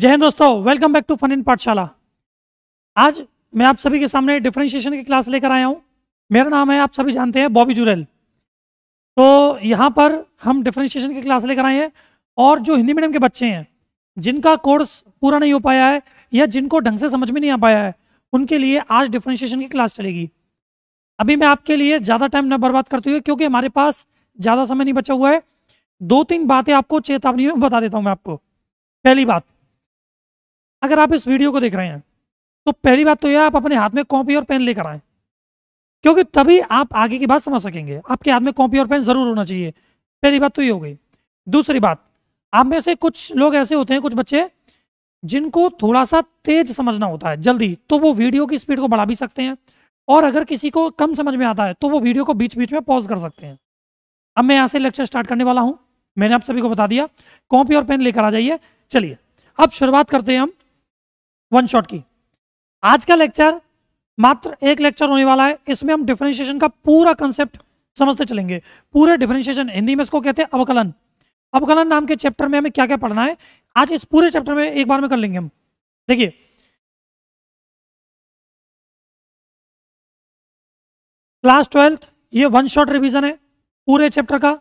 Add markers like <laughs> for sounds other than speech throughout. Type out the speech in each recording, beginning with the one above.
जय हिंद दोस्तों welcome back to fun in Pathshala आज मैं आप सभी के सामने डिफ्रेंशिएशन की क्लास लेकर आया हूँ मेरा नाम है आप सभी जानते हैं बॉबी जुरेल तो यहाँ पर हम डिफरेंशिएशन की क्लास लेकर आए हैं और जो हिंदी मीडियम के बच्चे हैं जिनका कोर्स पूरा नहीं हो पाया है या जिनको ढंग से समझ में नहीं आ पाया है उनके लिए आज डिफ्रेंशिएशन की क्लास चलेगी अभी मैं आपके लिए ज़्यादा टाइम न बर्बाद करती हुई क्योंकि हमारे पास ज़्यादा समय नहीं बचा हुआ है दो तीन बातें आपको चेतावनी में बता देता हूँ मैं आपको पहली बात अगर आप इस वीडियो को देख रहे हैं तो पहली बात तो यह आप अपने हाथ में कॉपी और पेन लेकर आए क्योंकि तभी आप आगे की बात समझ सकेंगे आपके हाथ में कॉपी और पेन जरूर होना चाहिए पहली बात तो ये हो गई दूसरी बात आप में से कुछ लोग ऐसे होते हैं कुछ बच्चे जिनको थोड़ा सा तेज समझना होता है जल्दी तो वो वीडियो की स्पीड को बढ़ा भी सकते हैं और अगर किसी को कम समझ में आता है तो वो वीडियो को बीच बीच में पॉज कर सकते हैं अब मैं यहाँ से लेक्चर स्टार्ट करने वाला हूँ मैंने आप सभी को बता दिया कॉपी और पेन लेकर आ जाइए चलिए अब शुरुआत करते हैं हम वन शॉट की आज का लेक्चर मात्र एक लेक्चर होने वाला है इसमें हम डिफरेंशिएशन का पूरा कंसेप्ट समझते चलेंगे पूरे डिफरेंशिएशन हिंदी में इसको कहते हैं अवकलन अवकलन नाम के चैप्टर में हमें क्या क्या पढ़ना है आज इस पूरे चैप्टर में एक बार में कर लेंगे हम देखिए क्लास ट्वेल्थ ये वन शॉट रिवीजन है पूरे चैप्टर का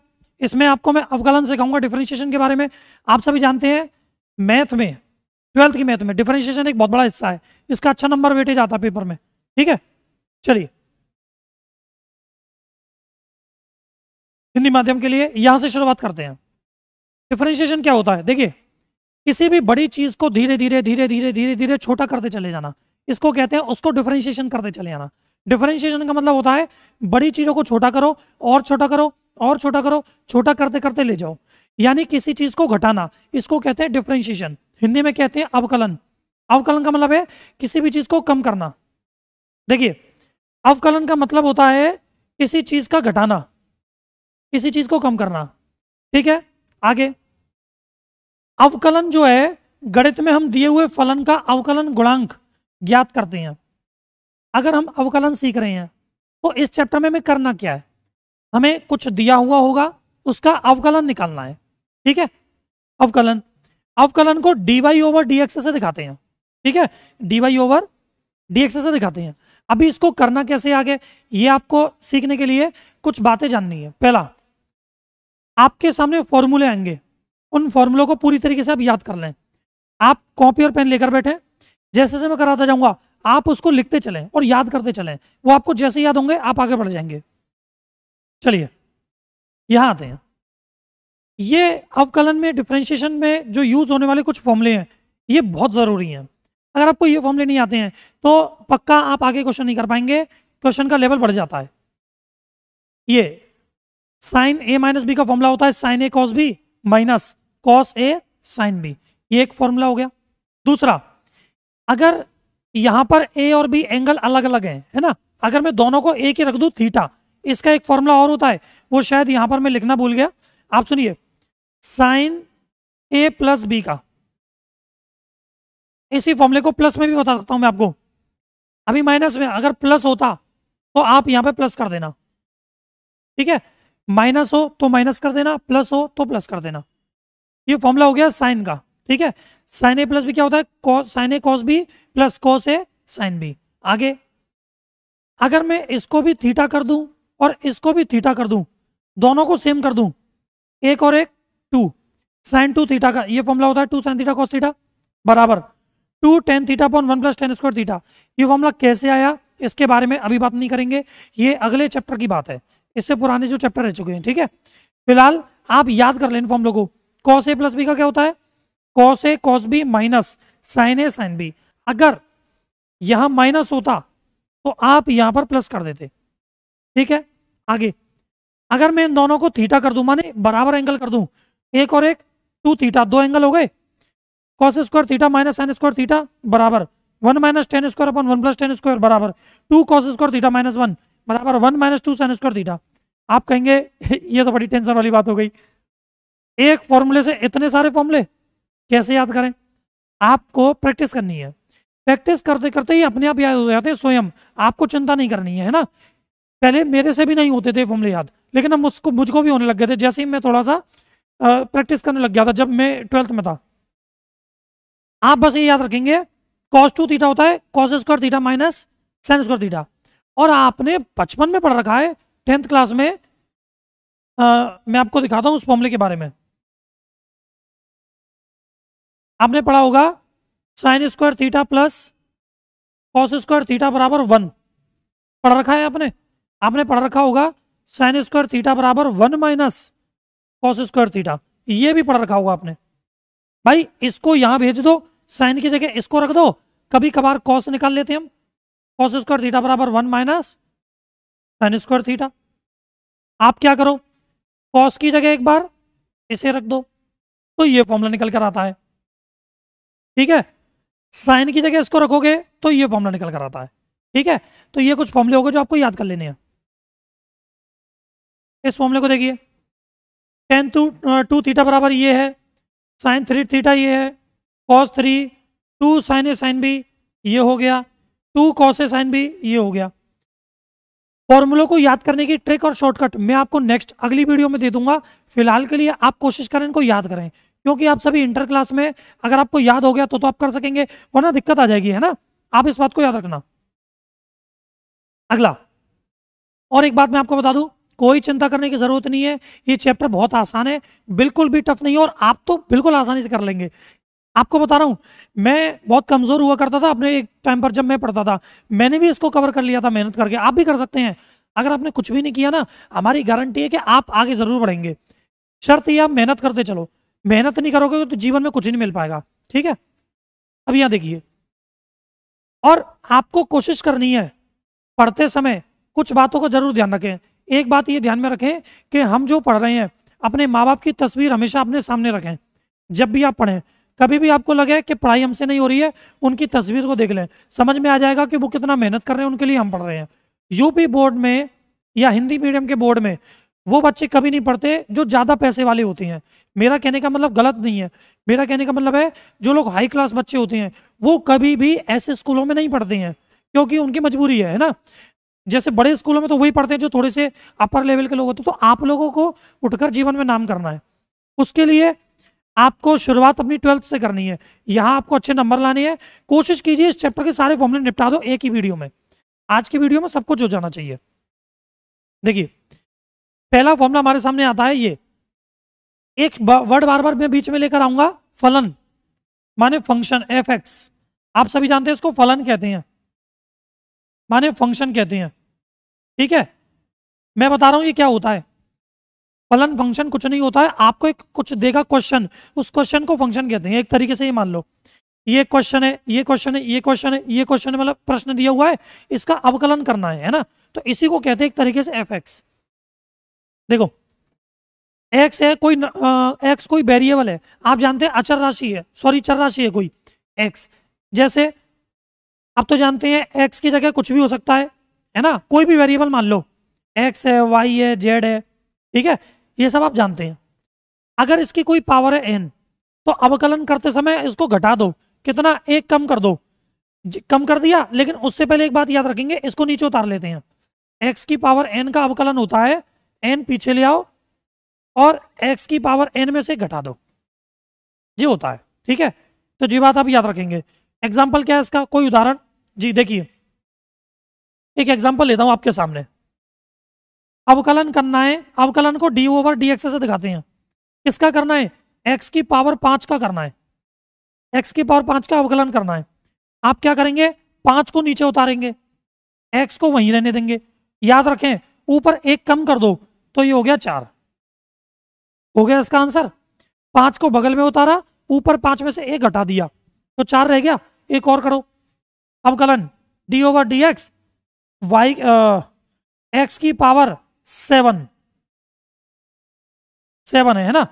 इसमें आपको मैं अवकलन सिखाऊंगा डिफ्रेंशिएशन के बारे में आप सभी जानते हैं मैथ में ट्वेल्थ की मैथ में डिफरेंशिएशन एक बहुत बड़ा हिस्सा है इसका अच्छा नंबर वेटेज आता है पेपर में ठीक है चलिए हिंदी माध्यम के लिए यहां से शुरुआत करते हैं डिफरेंशिएशन क्या होता है देखिए किसी भी बड़ी चीज को धीरे धीरे धीरे धीरे धीरे धीरे छोटा करते चले जाना इसको कहते हैं उसको डिफरेंशिएशन करते चले जाना डिफरेंशिएशन का मतलब होता है बड़ी चीजों को छोटा करो और छोटा करो और छोटा करो छोटा करते करते ले जाओ यानी किसी चीज को घटाना इसको कहते हैं डिफरेंशिएशन हिंदी में कहते हैं अवकलन अवकलन का मतलब है किसी भी चीज को कम करना देखिए अवकलन का मतलब होता है किसी चीज का घटाना किसी चीज को कम करना ठीक है आगे अवकलन जो है गणित में हम दिए हुए फलन का अवकलन गुणांक ज्ञात करते हैं अगर हम अवकलन सीख रहे हैं तो इस चैप्टर में हमें करना क्या है हमें कुछ दिया हुआ होगा उसका अवकलन निकालना है ठीक है अवकलन अवकलन को डीवाई ओवर डीएक्स से दिखाते हैं ठीक है डीवाई ओवर डीएक्स से दिखाते हैं अभी इसको करना कैसे आगे ये आपको सीखने के लिए कुछ बातें जाननी है पहला आपके सामने फॉर्मूले आएंगे उन फॉर्मूलों को पूरी तरीके से आप याद कर लें आप कॉपी और पेन लेकर बैठे जैसे जैसे मैं कराता जाऊंगा आप उसको लिखते चलें और याद करते चलें वो आपको जैसे याद होंगे आप आगे बढ़ जाएंगे चलिए यहां आते हैं ये अवकलन में डिफ्रेंशिएशन में जो यूज़ होने वाले कुछ फॉर्मूले हैं ये बहुत ज़रूरी हैं अगर आपको ये फॉर्मूले नहीं आते हैं तो पक्का आप आगे क्वेश्चन नहीं कर पाएंगे क्वेश्चन का लेवल बढ़ जाता है ये साइन ए माइनस बी का फॉर्मूला होता है sine A cos B minus cos A sine B ये एक फॉर्मूला हो गया दूसरा अगर यहाँ पर ए और बी एंगल अलग अलग हैं है ना अगर मैं दोनों को एक ही रख दूँ थीटा इसका एक फॉर्मूला और होता है वो शायद यहाँ पर मैं लिखना भूल गया आप सुनिए साइन ए प्लस बी का इसी फॉर्मूले को प्लस में भी बता सकता हूं मैं आपको अभी माइनस में अगर प्लस होता तो आप यहां पे प्लस कर देना ठीक है माइनस हो तो माइनस कर देना प्लस हो तो प्लस कर देना ये फॉर्मूला हो गया साइन का ठीक है साइन ए प्लस बी क्या होता है sine A cos B plus cos A sine B आगे अगर मैं इसको भी थीटा कर दूं और इसको भी थीटा कर दूं दोनों को सेम कर दूं एक और एक टू साइन टू थीटा का ये फॉर्मला होता है two sine theta cos theta बराबर two tan theta upon one plus tan square theta ये फॉर्मला कैसे आया इसके बारे में अभी बात नहीं करेंगे ये अगले चैप्टर की बात है इससे पुराने जो चैप्टर रह चुके हैं ठीक है फिलहाल आप याद कर लें इन फॉर्मूलों को कॉस ए प्लस बी का क्या होता है cos A cos B minus sine A sine B अगर यहां माइनस होता तो आप यहां पर प्लस कर देते ठीक है आगे अगर मैं इन दोनों को थीटा कर दूं माने बराबर एंगल कर दूं एक और एक टू थीटा दो एंगल हो गए cos square theta minus sine square theta बराबर one minus tan square upon one plus tan square बराबर two cos square theta minus one बराबर one minus two sine square theta आप कहेंगे <laughs> ये तो बड़ी टेंशन वाली बात हो गई एक फॉर्मूले से इतने सारे फॉर्मूले कैसे याद करें आपको प्रैक्टिस करनी है प्रैक्टिस करते करते ही अपने आप याद हो जाते हैं स्वयं आपको चिंता नहीं करनी है ना पहले मेरे से भी नहीं होते थे फॉर्मूले याद लेकिन अब मुझको मुझको भी होने लग गए थे जैसे ही मैं थोड़ा सा प्रैक्टिस करने लग गया था जब मैं ट्वेल्थ में था आप बस ये याद रखेंगे कॉस टू थीटा होता है cos square theta minus sine square theta और आपने बचपन में पढ़ रखा है टेंथ क्लास में आ, मैं आपको दिखाता हूँ उस फॉर्मूले के बारे में आपने पढ़ा होगा sine square theta plus cos square theta बराबर वन पढ़ रखा है आपने आपने पढ़ रखा होगा साइन स्क्वायर थीटा बराबर one minus cos square theta ये भी पढ़ रखा होगा आपने भाई इसको यहां भेज दो साइन की जगह इसको रख दो कभी कभार कॉस निकाल लेते हम कॉस स्क्वायर थीटा बराबर one minus sine square theta आप क्या करो कॉस की जगह एक बार इसे रख दो तो ये फॉर्मूला निकल कर आता है ठीक है साइन की जगह इसको रखोगे तो ये फॉर्मूला निकल कर आता है ठीक है तो ये कुछ फॉर्मूले हो गए जो आपको याद कर लेने हैं इस फॉर्मूले को देखिए टेन टू टू थीटा बराबर ये है साइन थ्री थीटा ये है cos three two sine A sine B ये हो गया two cos A sine B ये हो गया फॉर्मूलों को याद करने की ट्रिक और शॉर्टकट मैं आपको नेक्स्ट अगली वीडियो में दे दूंगा फिलहाल के लिए आप कोशिश करें इनको याद करें क्योंकि आप सभी इंटर क्लास में अगर आपको याद हो गया तो तो आप कर सकेंगे वरना दिक्कत आ जाएगी है ना आप इस बात को याद रखना अगला और एक बात मैं आपको बता दूं कोई चिंता करने की ज़रूरत नहीं है ये चैप्टर बहुत आसान है बिल्कुल भी टफ नहीं है और आप तो बिल्कुल आसानी से कर लेंगे आपको बता रहा हूँ मैं बहुत कमज़ोर हुआ करता था अपने एक टाइम पर जब मैं पढ़ता था मैंने भी इसको कवर कर लिया था मेहनत करके आप भी कर सकते हैं अगर आपने कुछ भी नहीं किया ना हमारी गारंटी है कि आप आगे ज़रूर बढ़ेंगे शर्त ये आप मेहनत करते चलो मेहनत नहीं करोगे तो जीवन में कुछ नहीं मिल पाएगा ठीक है अब यहां देखिए और आपको कोशिश करनी है पढ़ते समय कुछ बातों को जरूर ध्यान रखें एक बात ये ध्यान में रखें कि हम जो पढ़ रहे हैं अपने माँ बाप की तस्वीर हमेशा अपने सामने रखें जब भी आप पढ़ें कभी भी आपको लगे कि पढ़ाई हमसे नहीं हो रही है उनकी तस्वीर को देख लें समझ में आ जाएगा कि वो कितना मेहनत कर रहे हैं उनके लिए हम पढ़ रहे हैं यूपी बोर्ड में या हिंदी मीडियम के बोर्ड में वो बच्चे कभी नहीं पढ़ते जो ज़्यादा पैसे वाले होते हैं मेरा कहने का मतलब गलत नहीं है मेरा कहने का मतलब है जो लोग हाई क्लास बच्चे होते हैं वो कभी भी ऐसे स्कूलों में नहीं पढ़ते हैं क्योंकि उनकी मजबूरी है है ना जैसे बड़े स्कूलों में तो वही पढ़ते हैं जो थोड़े से अपर लेवल के लोग होते हैं तो आप लोगों को उठकर जीवन में नाम करना है उसके लिए आपको शुरुआत अपनी ट्वेल्थ से करनी है यहाँ आपको अच्छे नंबर लाने हैं कोशिश कीजिए इस चैप्टर के सारे फॉर्मले निपटा दो एक ही वीडियो में आज की वीडियो में सब कुछ हो जाना चाहिए देखिए पहला फॉर्मला हमारे सामने आता है ये एक वर्ड बार बार मैं बीच में लेकर आऊंगा फलन माने फंक्शन एफ एक्स आप सभी जानते हैं इसको फलन कहते हैं माने फंक्शन कहते हैं ठीक है मैं बता रहा हूं ये क्या होता है फलन फंक्शन कुछ नहीं होता है आपको एक कुछ देगा क्वेश्चन उस क्वेश्चन को फंक्शन कहते हैं एक तरीके से ये मान लो ये क्वेश्चन है ये क्वेश्चन है ये क्वेश्चन है ये क्वेश्चन है मतलब प्रश्न दिया हुआ है इसका अवकलन करना है है ना तो इसी को कहते हैं एक तरीके से एफ एक्स देखो एक्स है कोई एक्स कोई वेरिएबल है आप जानते हैं अचर राशि है सॉरी चर राशि है कोई एक्स जैसे आप तो जानते हैं एक्स की जगह कुछ भी हो सकता है है ना कोई भी वेरिएबल मान लो एक्स है वाई है जेड है ठीक है ये सब आप जानते हैं अगर इसकी कोई पावर है एन तो अवकलन करते समय इसको घटा दो कितना एक कम कर दो कम कर दिया लेकिन उससे पहले एक बात याद रखेंगे इसको नीचे उतार लेते हैं एक्स की पावर एन का अवकलन होता है एन पीछे ले आओ और एक्स की पावर एन में से घटा दो ये होता है ठीक है तो जी बात आप याद रखेंगे एग्जाम्पल क्या है इसका कोई उदाहरण जी देखिए एक एग्जाम्पल लेता हूं आपके सामने अवकलन करना है अवकलन को डी ओवर डी एक्स से दिखाते हैं किसका करना है एक्स की पावर पांच का करना है एक्स की पावर पांच का अवकलन करना है आप क्या करेंगे पांच को नीचे उतारेंगे एक्स को वहीं रहने देंगे याद रखें ऊपर एक कम कर दो तो ये हो गया चार हो गया इसका आंसर पांच को बगल में उतारा ऊपर पांच में से एक हटा दिया तो चार रह गया एक और करो अवकलन d over D x y x की पावर सेवन सेवन है ना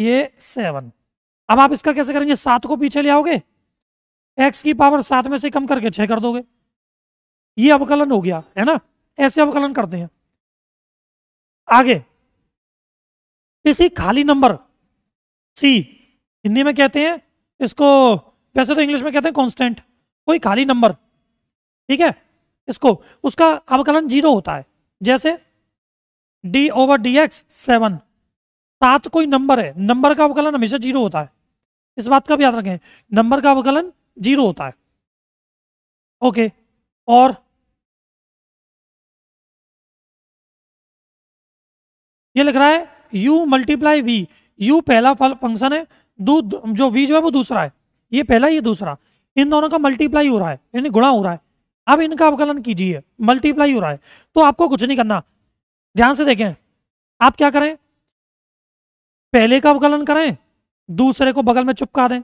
ये सेवन अब आप इसका कैसे करेंगे सात को पीछे ले आओगे एक्स की पावर सात में से कम करके छह कर दोगे ये अवकलन हो गया है ना ऐसे अवकलन करते हैं आगे किसी खाली नंबर सी हिंदी में कहते हैं इसको वैसे तो इंग्लिश में कहते हैं कांस्टेंट कोई खाली नंबर ठीक है इसको उसका अवकलन जीरो होता है जैसे d over D x seven सात कोई नंबर है नंबर का अवकलन हमेशा जीरो होता है इस बात का भी याद रखें नंबर का अवकलन जीरो होता है ओके और ये लिख रहा है u मल्टीप्लाई वी यू पहला फंक्शन है दू जो v जो है वो दूसरा है ये पहला ये दूसरा इन दोनों का मल्टीप्लाई हो रहा है यानी गुणा हो रहा है अब इनका अवकलन कीजिए मल्टीप्लाई हो रहा है तो आपको कुछ नहीं करना ध्यान से देखें आप क्या करें पहले का अवकलन करें दूसरे को बगल में चुपका दें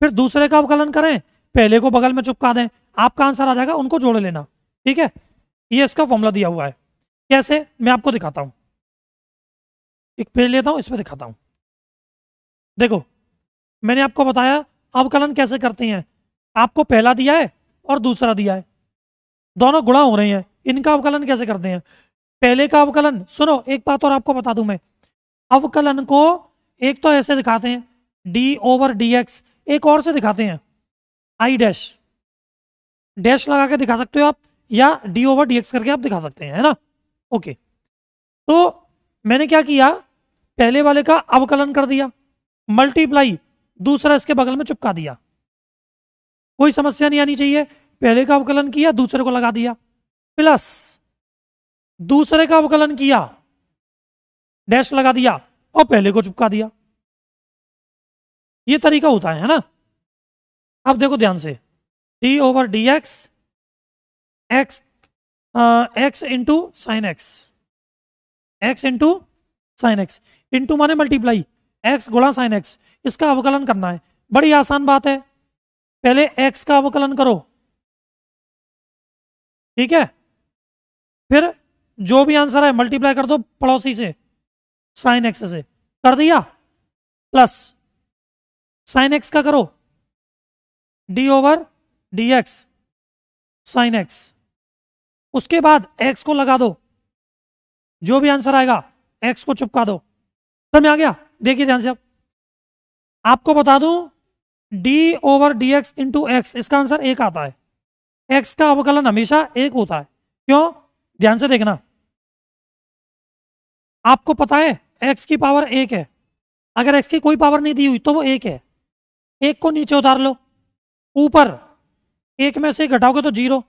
फिर दूसरे का अवकलन करें पहले को बगल में चुपका दें आपका आंसर आ जाएगा उनको जोड़ लेना ठीक है ये इसका फॉर्मूला दिया हुआ है कैसे मैं आपको दिखाता हूं एक पेज लेता हूं इस पर दिखाता हूं देखो मैंने आपको बताया अवकलन कैसे करते हैं आपको पहला दिया है और दूसरा दिया है दोनों गुणा हो रहे हैं इनका अवकलन कैसे करते हैं पहले का अवकलन सुनो एक बात और आपको बता दूं मैं अवकलन को एक तो ऐसे दिखाते हैं डी ओवर डी एक्स एक और से दिखाते हैं आई डैश डैश लगा के दिखा सकते हो आप या डी ओवर डी एक्स करके आप दिखा सकते हैं है ना ओके तो मैंने क्या किया पहले वाले का अवकलन कर दिया मल्टीप्लाई दूसरा इसके बगल में चुपका दिया कोई समस्या नहीं आनी चाहिए पहले का अवकलन किया दूसरे को लगा दिया प्लस दूसरे का अवकलन किया डैश लगा दिया और पहले को चुपका दिया ये तरीका होता है ना अब देखो ध्यान से d over D x x x into sine x x into sine x into माने मल्टीप्लाई एक्स गुणा साइन एक्स इसका अवकलन करना है बड़ी आसान बात है पहले एक्स का अवकलन करो ठीक है फिर जो भी आंसर है मल्टीप्लाई कर दो पड़ोसी से साइन एक्स से कर दिया प्लस साइन एक्स का करो d over D x sine x उसके बाद एक्स को लगा दो जो भी आंसर आएगा एक्स को चुपका दो समझ में आ गया देखिए ध्यान से आपको बता दूं d over D x into x इसका आंसर एक आता है एक्स का अवकलन हमेशा एक होता है क्यों ध्यान से देखना आपको पता है एक्स की पावर एक है अगर एक्स की कोई पावर नहीं दी हुई तो वो एक है एक को नीचे उतार लो ऊपर एक में से घटाओगे तो जीरो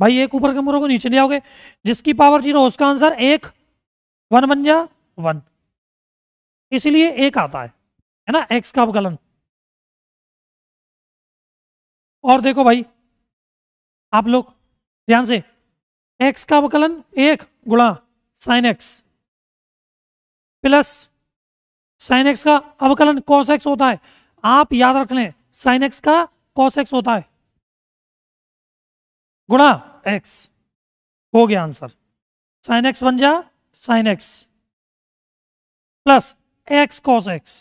भाई एक ऊपर के मुरों को नीचे ले आओगे जिसकी पावर जीरो उसका आंसर एक वन बन जा वन इसलिए एक आता है है ना एक्स का अवकलन और देखो भाई आप लोग ध्यान से एक्स का अवकलन एक गुणा sine x plus sine x का अवकलन कॉस एक्स होता है आप याद रख लें साइन एक्स का कॉस एक्स होता है गुणा एक्स हो गया आंसर साइन एक्स बन जा sine x plus x cos x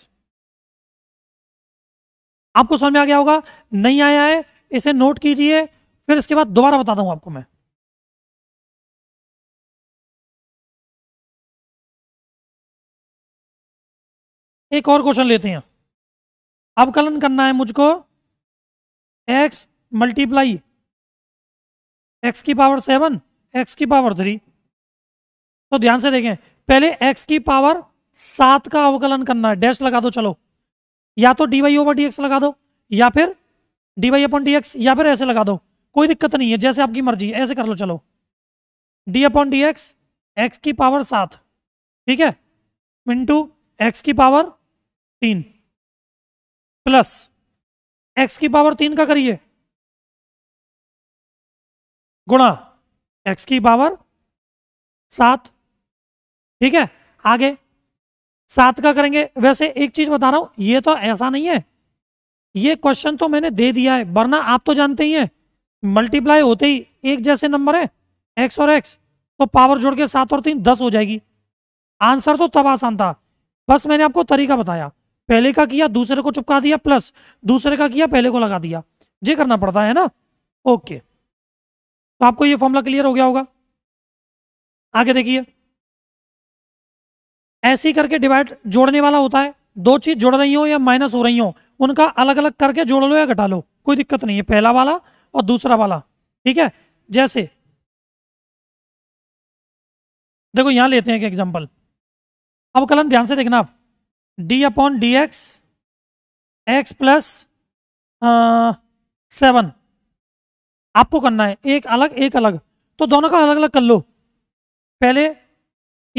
आपको समझ में आ गया होगा नहीं आया है इसे नोट कीजिए फिर इसके बाद दोबारा बताता हूँ आपको मैं एक और क्वेश्चन लेते हैं अवकलन करना है मुझको एक्स मल्टीप्लाई एक्स की पावर सेवन एक्स की पावर थ्री तो ध्यान से देखें पहले एक्स की पावर सात का अवकलन करना है डैश लगा दो चलो या तो D y over D x लगा दो या फिर d y upon d x या फिर ऐसे लगा दो कोई दिक्कत नहीं है जैसे आपकी मर्जी ऐसे कर लो चलो d upon D x x की पावर सात ठीक है इंटू एक्स की पावर तीन प्लस एक्स की पावर तीन का करिए गुणा एक्स की पावर सात ठीक है आगे सात का करेंगे वैसे एक चीज बता रहा हूं ये तो ऐसा नहीं है ये क्वेश्चन तो मैंने दे दिया है वरना आप तो जानते ही हैं मल्टीप्लाई होते ही एक जैसे नंबर है एक्स और एक्स तो पावर जोड़ के सात और तीन दस हो जाएगी आंसर तो तब आसान था बस मैंने आपको तरीका बताया पहले का किया दूसरे को चुपका दिया प्लस दूसरे का किया पहले को लगा दिया ये करना पड़ता है ना ओके तो आपको ये फॉर्मूला क्लियर हो गया होगा आगे देखिए ऐसे करके डिवाइड जोड़ने वाला होता है दो चीज जोड़ रही हो या माइनस हो रही हो उनका अलग अलग करके जोड़ लो या घटा लो कोई दिक्कत नहीं है पहला वाला और दूसरा वाला ठीक है जैसे देखो यहां लेते हैं एक एग्जांपल अब कलन ध्यान से देखना आप d upon D x x plus seven आपको करना है एक अलग एक अलग तो दोनों का अलग अलग कर लो पहले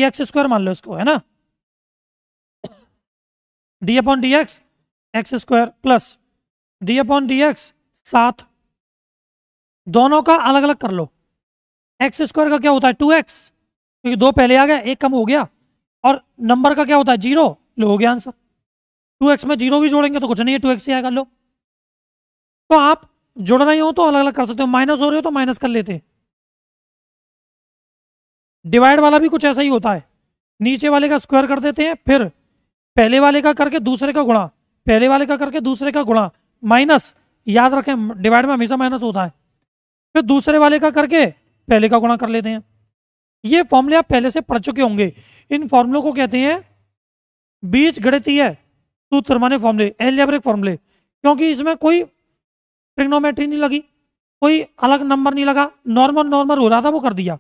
एक्स स्क्वायर मान लो इसको है ना d upon D x x square plus d upon D x सात दोनों का अलग अलग कर लो एक्स स्क्वायर का क्या होता है टू एक्स क्योंकि दो पहले आ गया एक कम हो गया और नंबर का क्या होता है जीरो लो हो गया आंसर टू एक्स में जीरो भी जोड़ेंगे तो कुछ नहीं है टू एक्स ही आएगा लो तो आप जुड़ रहे हो तो अलग अलग कर सकते हो माइनस हो रहे हो तो माइनस कर लेते डिवाइड वाला भी कुछ ऐसा ही होता है नीचे वाले का स्क्वायर कर देते हैं फिर पहले वाले का करके दूसरे का गुणा पहले वाले का करके दूसरे का गुणा माइनस याद रखें डिवाइड में हमेशा माइनस होता है फिर दूसरे वाले का करके पहले का गुणा कर लेते हैं ये फॉर्मूले आप पहले से पढ़ चुके होंगे इन फॉर्मूलों को कहते हैं बीज गणितीय सूत्र माने फॉर्मूले एलियाब्रिक फॉर्मूले क्योंकि इसमें कोई ट्रिग्नोमेट्री नहीं लगी कोई अलग नंबर नहीं लगा नॉर्मल नॉर्मल हो रहा था वो कर दिया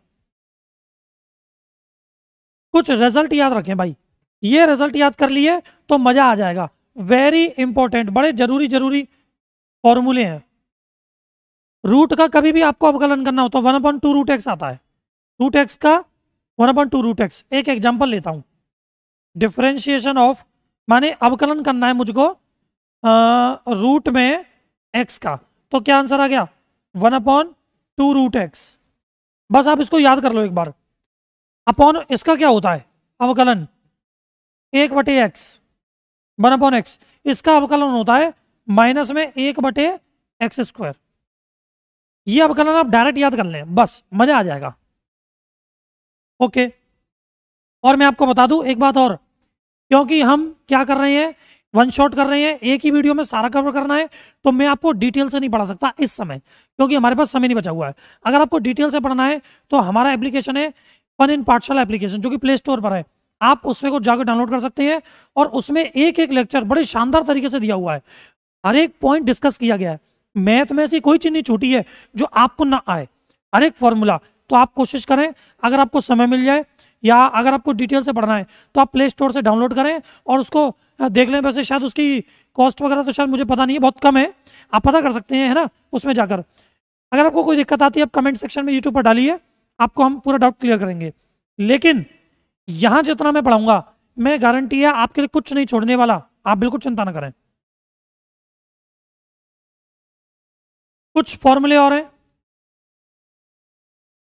कुछ रिजल्ट याद रखें भाई ये रिजल्ट याद कर लिए तो मजा आ जाएगा वेरी इंपॉर्टेंट बड़े जरूरी जरूरी फॉर्मूले हैं रूट का कभी भी आपको अवकलन करना होता तो है one upon two root x आता है रूट एक्स का one upon two root x एक एग्जाम्पल लेता हूँ डिफ्रेंशिएशन ऑफ माने अवकलन करना है मुझको रूट में एक्स का तो क्या आंसर आ गया one upon two root x बस आप इसको याद कर लो एक बार अपॉन इसका क्या होता है अवकलन एक बटे एक्स वन अपॉन एक्स इसका अवकलन होता है माइनस में एक बटे एक्स स्क्वायर ये अब करना आप डायरेक्ट याद कर लें बस मजा आ जाएगा ओके और मैं आपको बता दूं एक बात और क्योंकि हम क्या कर रहे हैं वन शॉट कर रहे हैं एक ही वीडियो में सारा कवर करना है तो मैं आपको डिटेल से नहीं पढ़ा सकता इस समय क्योंकि हमारे पास समय नहीं बचा हुआ है अगर आपको डिटेल से पढ़ना है तो हमारा एप्लीकेशन है वन इन पार्टशल एप्लीकेशन जो कि प्ले स्टोर पर है आप उसमें को जाकर डाउनलोड कर सकते हैं और उसमें एक एक लेक्चर बड़े शानदार तरीके से दिया हुआ है हर एक पॉइंट डिस्कस किया गया है मैथ में ऐसी कोई चीज नहीं छूटी है जो आपको ना आए हर एक फॉर्मूला तो आप कोशिश करें अगर आपको समय मिल जाए या अगर आपको डिटेल से पढ़ना है तो आप प्ले स्टोर से डाउनलोड करें और उसको देख लें वैसे शायद उसकी कॉस्ट वगैरह तो शायद मुझे पता नहीं है बहुत कम है आप पता कर सकते हैं है ना उसमें जाकर अगर आपको कोई दिक्कत आती है आप कमेंट सेक्शन में यूट्यूब पर डालिए आपको हम पूरा डाउट क्लियर करेंगे लेकिन यहाँ जितना मैं पढ़ाऊँगा मैं गारंटी है आपके लिए कुछ नहीं छोड़ने वाला आप बिल्कुल चिंता ना करें कुछ फॉर्मूले और हैं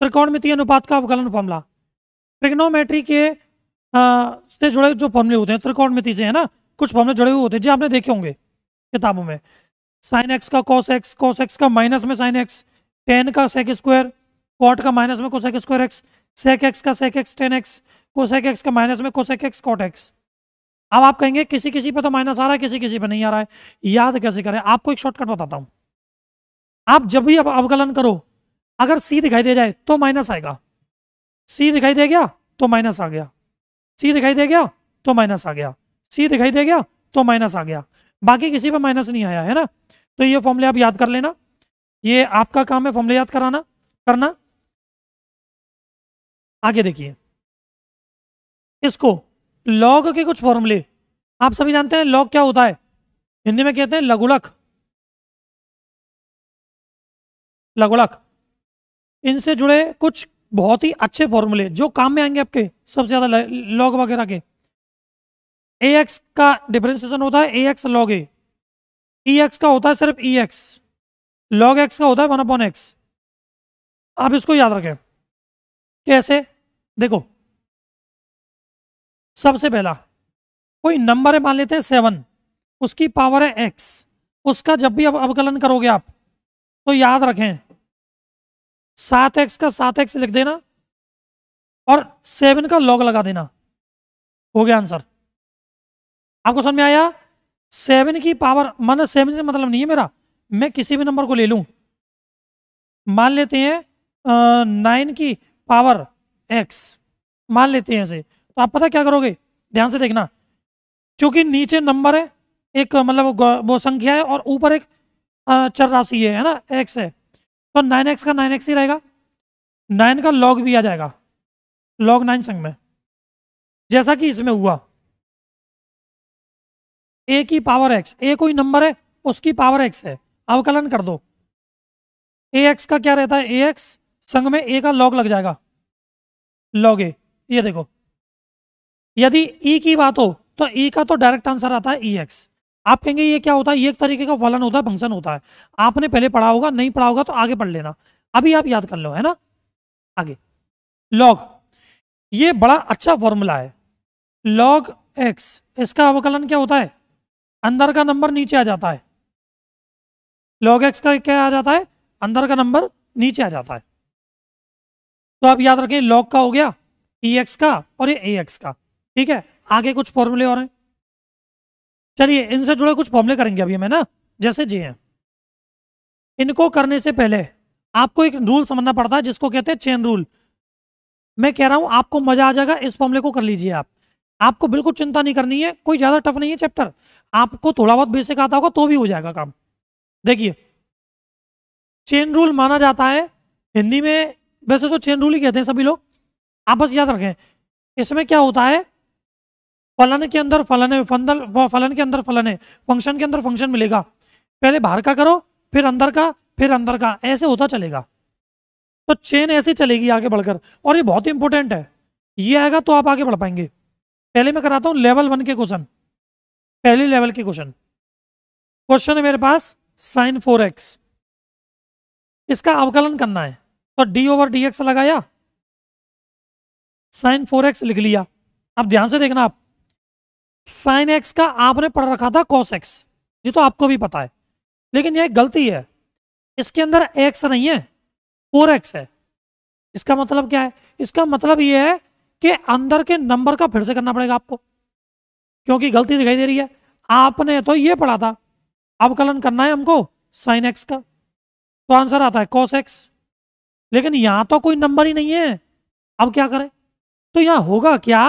त्रिकोणमितीय अनुपात का अवकलन फॉर्मूला ट्रिग्नोमेट्री के आ, से जुड़े जो फॉर्मूले होते हैं त्रिकोणमिति से है ना कुछ फॉर्मूले जुड़े हुए होते हैं जो आपने देखे होंगे किताबों में साइन एक्स का कॉस एक्स कॉस एक्स का माइनस में साइन एक्स टेन का सेक स्क्वायर कॉट का माइनस में cosec square x sec x का sec x tan x cosec x का माइनस में कोसेक एक्स कॉट एक्स अब आप कहेंगे किसी किसी पे तो माइनस आ रहा है किसी किसी पे नहीं आ रहा है याद कैसे करें आपको एक शॉर्टकट बताता हूँ आप जब भी अवकलन करो अगर सी दिखाई दे जाए तो माइनस आएगा सी दिखाई दे गया तो माइनस आ गया सी दिखाई दे गया तो माइनस आ गया सी दिखाई दे गया तो माइनस आ गया बाकी किसी पर माइनस नहीं आया है ना तो ये फॉर्मले आप याद कर लेना ये आपका काम है फॉर्मले याद कराना करना आगे देखिए इसको लॉग के कुछ फॉर्मूले आप सभी जानते हैं लॉग क्या होता है हिंदी में कहते हैं लघुलख लगड़क इनसे जुड़े कुछ बहुत ही अच्छे फॉर्मूले जो काम में आएंगे आपके सबसे ज़्यादा लॉग वगैरह के ए एक्स का डिफ्रेंसिएशन होता है a x log a e x का होता है सिर्फ ई एक्स लॉग एक्स का होता है वन अपॉन एक्स आप इसको याद रखें कैसे देखो सबसे पहला कोई नंबर है मान लेते हैं सेवन उसकी पावर है एक्स उसका जब भी अब अवकलन करोगे आप तो याद रखें सात एक्स का सात एक्स लिख देना और सेवन का लॉग लगा देना हो गया आंसर आपको समझ में आया सेवन की पावर मान सेवन से मतलब नहीं है मेरा मैं किसी भी नंबर को ले लूं मान लेते हैं नाइन की पावर एक्स मान लेते हैं इसे तो आप पता क्या करोगे ध्यान से देखना क्योंकि नीचे नंबर है एक मतलब वो संख्या है और ऊपर एक चौरासी ये है ना एक्स है तो नाइन एक्स का नाइन एक्स ही रहेगा नाइन का लॉग भी आ जाएगा लॉग नाइन संग में जैसा कि इसमें हुआ ए की पावर एक्स ए कोई नंबर है उसकी पावर एक्स है अवकलन कर दो ए एक्स का क्या रहता है ए एक्स संग में ए का लॉग लग जाएगा लॉग ए ये देखो यदि ई e की बात हो तो ई e का तो डायरेक्ट आंसर आता है ई e एक्स आप कहेंगे ये क्या होता है ये एक तरीके का फलन होता है फंक्शन होता है आपने पहले पढ़ा होगा नहीं पढ़ा होगा तो आगे पढ़ लेना अभी आप याद कर लो है ना आगे लॉग ये बड़ा अच्छा फॉर्मूला है लॉग एक्स इसका अवकलन क्या होता है अंदर का नंबर नीचे आ जाता है लॉग एक्स का क्या आ जाता है अंदर का नंबर नीचे आ जाता है तो आप याद रखें लॉग का हो गया ई e एक्स का और ये ए एक्स का ठीक है आगे कुछ फॉर्मूले और हैं चलिए इनसे जुड़े कुछ फॉर्मले करेंगे अभी मैं ना जैसे जी हैं इनको करने से पहले आपको एक रूल समझना पड़ता है जिसको कहते हैं चेन रूल मैं कह रहा हूं आपको मजा आ जाएगा इस फॉर्मले को कर लीजिए आप आपको बिल्कुल चिंता नहीं करनी है कोई ज्यादा टफ नहीं है चैप्टर आपको थोड़ा बहुत बेसिक आता होगा तो भी हो जाएगा काम देखिए चेन रूल माना जाता है हिंदी में वैसे तो चेन रूल ही कहते हैं सभी लोग आप बस याद रखें इसमें क्या होता है फलन के अंदर फलन है फंदल फलन के अंदर फलन है फंक्शन के अंदर फंक्शन मिलेगा पहले बाहर का करो फिर अंदर का फिर अंदर का ऐसे होता चलेगा तो चेन ऐसे चलेगी आगे बढ़कर और ये बहुत ही इंपॉर्टेंट है ये आएगा तो आप आगे बढ़ पाएंगे पहले मैं कराता हूँ लेवल वन के क्वेश्चन पहले लेवल के क्वेश्चन क्वेश्चन है मेरे पास साइन फोर एक्स इसका अवकलन करना है तो डी ओवर डी एक्स लगाया साइन फोर एक्स लिख लिया अब ध्यान से देखना आप साइन एक्स का आपने पढ़ रखा था कॉस एक्स ये तो आपको भी पता है लेकिन यह गलती है इसके अंदर एक्स नहीं है फोर एक्स है इसका मतलब क्या है इसका मतलब यह है कि अंदर के नंबर का फिर से करना पड़ेगा आपको क्योंकि गलती दिखाई दे रही है आपने तो ये पढ़ा था अवकलन करना है हमको साइन एक्स का तो आंसर आता है कॉस एक्स लेकिन यहां तो कोई नंबर ही नहीं है अब क्या करें तो यहां होगा क्या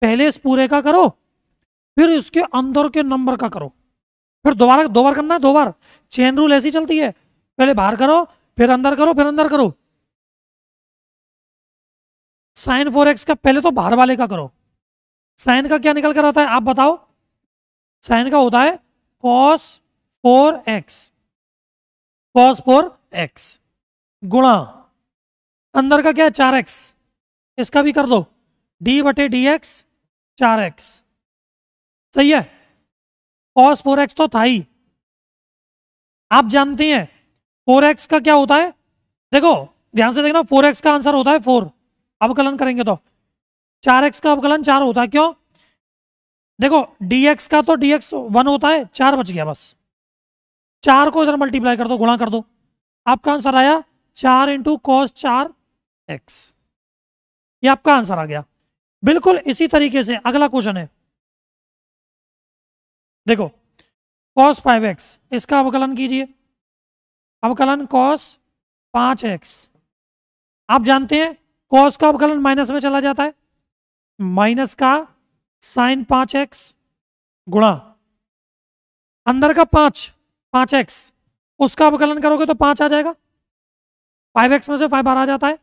पहले इस पूरे का करो फिर इसके अंदर के नंबर का करो फिर दोबारा दो बार करना है दो बार चेन रूल ऐसी चलती है पहले बाहर करो फिर अंदर करो फिर अंदर करो साइन फोर एक्स का पहले तो बाहर वाले का करो साइन का क्या निकल कर आता है आप बताओ साइन का होता है cos four x cos four x गुणा अंदर का क्या है चार एक्स इसका भी कर दो डी बटे डी एक्स चार एक्स सही है कॉस फोर एक्स तो था ही आप जानते हैं फोर एक्स का क्या होता है देखो ध्यान से देखना फोर एक्स का आंसर होता है फोर अवकलन करेंगे तो चार एक्स का अवकलन चार होता है क्यों देखो डीएक्स का तो डीएक्स वन होता है चार बच गया बस चार को इधर मल्टीप्लाई कर दो गुणा कर दो आपका आंसर आया चार इंटू कॉस चार एक्स ये आपका आंसर आ गया बिल्कुल इसी तरीके से अगला क्वेश्चन है देखो कॉस फाइव एक्स इसका अवकलन कीजिए अवकलन कॉस पांच एक्स आप जानते हैं कॉस का अवकलन माइनस में चला जाता है माइनस का साइन पांच एक्स गुणा अंदर का पांच पांच एक्स उसका अवकलन करोगे तो पांच आ जाएगा फाइव एक्स में से फाइव बार आ जाता है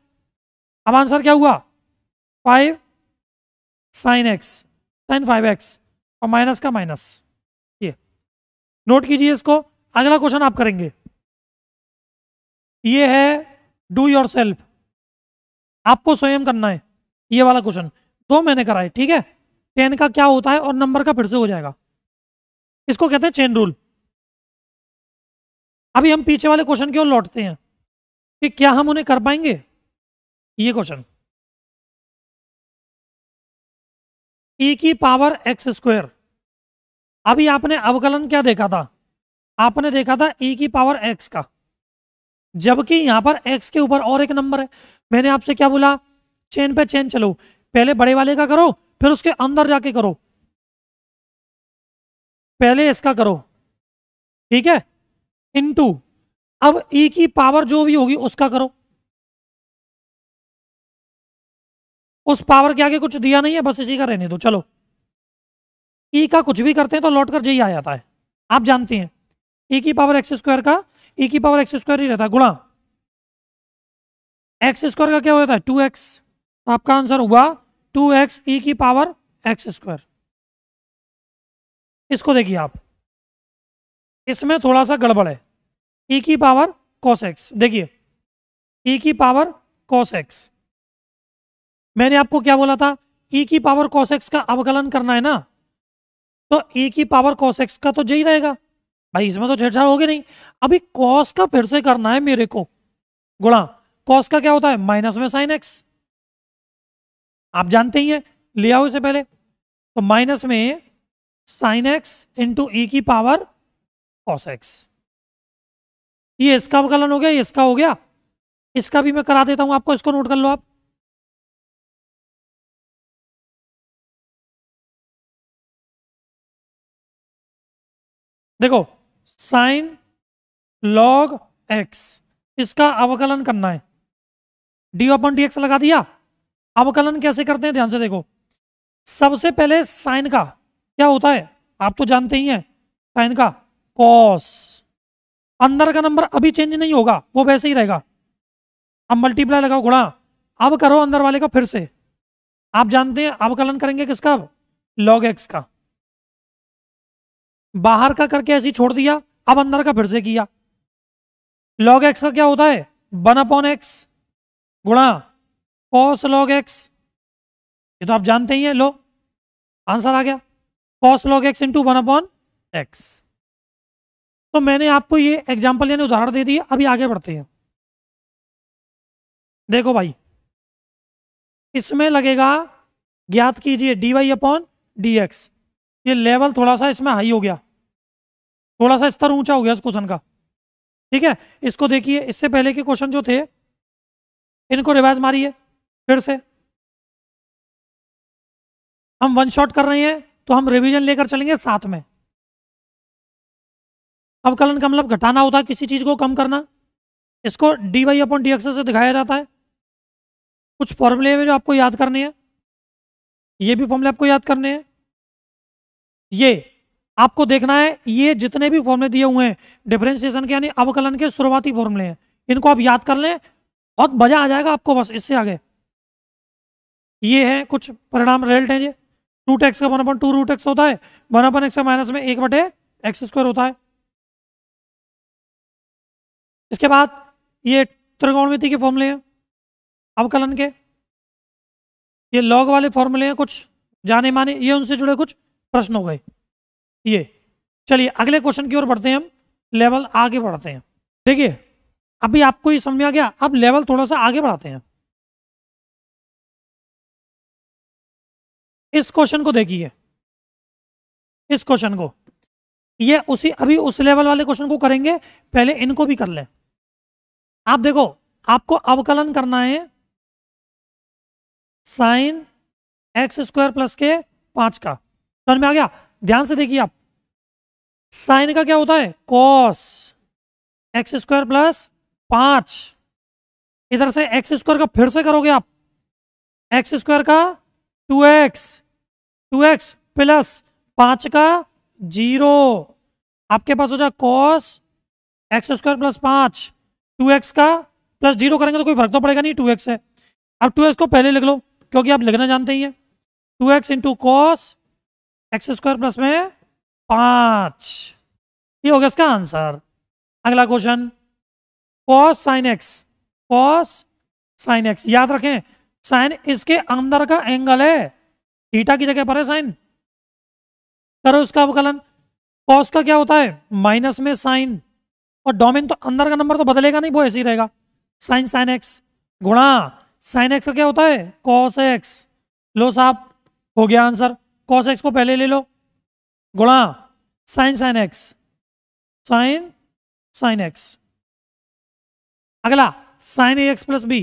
अब आंसर क्या हुआ five sine x sine five x और माइनस का माइनस नोट कीजिए इसको अगला क्वेश्चन आप करेंगे ये है डू योर सेल्फ आपको स्वयं करना है ये वाला क्वेश्चन दो मैंने कराए ठीक है टेन का क्या होता है और नंबर का फिर से हो जाएगा इसको कहते हैं चेन रूल अभी हम पीछे वाले क्वेश्चन की ओर लौटते हैं कि क्या हम उन्हें कर पाएंगे ये क्वेश्चन ई e की पावर एक्स स्क्वायर अभी आपने अवकलन क्या देखा था आपने देखा था e की पावर x का जबकि यहां पर x के ऊपर और एक नंबर है मैंने आपसे क्या बोला चेन पे चेन चलो पहले बड़े वाले का करो फिर उसके अंदर जाके करो पहले इसका करो ठीक है इनटू अब e की पावर जो भी होगी उसका करो उस पावर के आगे कुछ दिया नहीं है बस इसी का रहने दो चलो ई e का कुछ भी करते हैं तो लौट कर जे ही आ जाता है आप जानते हैं ई e की पावर एक्स स्क्वायर का ई e की पावर एक्स स्क्वायर ही रहता है गुणा एक्स स्क्वायर का क्या हो जाता है टू एक्स तो आपका आंसर हुआ टू एक्स ई की पावर एक्स स्क्वायर इसको देखिए आप इसमें थोड़ा सा गड़बड़ है ई की पावर कॉस एक्स देखिए ई की पावर कॉस एक्स मैंने आपको क्या बोला था ई की पावर कॉस एक्स का अवकलन करना है ना तो ए की पावर कॉस एक्स का तो यही रहेगा भाई इसमें तो छेड़छाड़ होगी नहीं अभी कॉस का फिर से करना है मेरे को गुणा कॉस का क्या होता है माइनस में साइन एक्स आप जानते ही हैं ले आओ इसे पहले तो माइनस में साइन एक्स इंटू ए की पावर कॉस एक्स ये इसका अवकलन हो गया इसका हो गया इसका भी मैं करा देता हूं आपको इसको नोट कर लो आप देखो साइन लॉग एक्स इसका अवकलन करना है डी अपन डी एक्स लगा दिया अवकलन कैसे करते हैं ध्यान से देखो सबसे पहले साइन का क्या होता है आप तो जानते ही हैं साइन का कॉस अंदर का नंबर अभी चेंज नहीं होगा वो वैसे ही रहेगा अब मल्टीप्लाई लगाओ गुणा अब करो अंदर वाले का फिर से आप जानते हैं अवकलन करेंगे किसका लॉग एक्स का बाहर का करके ऐसे छोड़ दिया अब अंदर का फिर से किया लॉग एक्स का क्या होता है वन अपॉन एक्स गुणा कॉस लॉग एक्स ये तो आप जानते ही हैं लो आंसर आ गया cos log x into one upon x तो मैंने आपको ये एग्जाम्पल यानी उदाहरण दे दिए अभी आगे बढ़ते हैं देखो भाई इसमें लगेगा ज्ञात कीजिए D Y upon D x ये लेवल थोड़ा सा इसमें हाई हो गया थोड़ा सा स्तर ऊंचा हो गया इस क्वेश्चन का ठीक है इसको देखिए इससे पहले के क्वेश्चन जो थे इनको रिवाइज मारिए फिर से हम वन शॉट कर रहे हैं तो हम रिवीजन लेकर चलेंगे साथ में अवकलन का मतलब घटाना होता है किसी चीज को कम करना इसको डी वाई अपॉन डी से दिखाया जाता है कुछ फॉर्मूले में जो आपको याद करने हैं ये भी फॉर्मूले आपको याद करने हैं ये आपको देखना है ये जितने भी फॉर्मले दिए हुए हैं डिफ्रेंसिएशन के यानी अवकलन के शुरुआती फॉर्मुले हैं इनको आप याद कर लें बहुत मजा आ जाएगा आपको बस इससे आगे ये है कुछ परिणाम रिजल्ट हैं ये टू एक्स का one upon two root x होता है वन अपन एक्स माइनस में एक बटे एक्स स्क्वायर होता है इसके बाद ये त्रिकोणमिति के फॉर्मूले हैं अवकलन के ये लॉग वाले फॉर्मूले हैं कुछ जाने माने ये उनसे जुड़े कुछ प्रश्न हो गए ये चलिए अगले क्वेश्चन की ओर बढ़ते हैं हम लेवल आगे बढ़ाते हैं देखिए अभी आपको ये समझ में आ गया अब लेवल थोड़ा सा आगे बढ़ाते हैं इस क्वेश्चन को देखिए इस क्वेश्चन को ये उसी अभी उस लेवल वाले क्वेश्चन को करेंगे पहले इनको भी कर लें आप देखो आपको अवकलन करना है साइन एक्स स्क्वायर प्लस के पांच का समझ में आ गया ध्यान से देखिए आप साइन का क्या होता है कॉस एक्स स्क्वायर प्लस पांच इधर से एक्स स्क्वायर का फिर से करोगे आप एक्स स्क्वायर का two x two x plus पांच का जीरो आपके पास हो जाए कॉस एक्स स्क्वायर प्लस पांच टू एक्स का प्लस जीरो करेंगे तो कोई फर्क तो पड़ेगा नहीं टू एक्स है अब टू एक्स को पहले लिख लो क्योंकि आप लिखना जानते ही है two x into cos x square plus में पांच ये हो गया इसका आंसर अगला question cos sine x cos sine x याद रखें साइन इसके अंदर का एंगल है थीटा की जगह पर है साइन करो उसका अवकलन कॉस का क्या होता है माइनस में साइन और डोमेन तो अंदर का नंबर तो बदलेगा नहीं वो ऐसे ही रहेगा साइन साइन एक्स गुणा साइन एक्स का क्या होता है कॉस एक्स लो साहब हो गया आंसर कॉस एक्स को पहले ले लो गुणा sine sine x sine sine x अगला sine a x plus b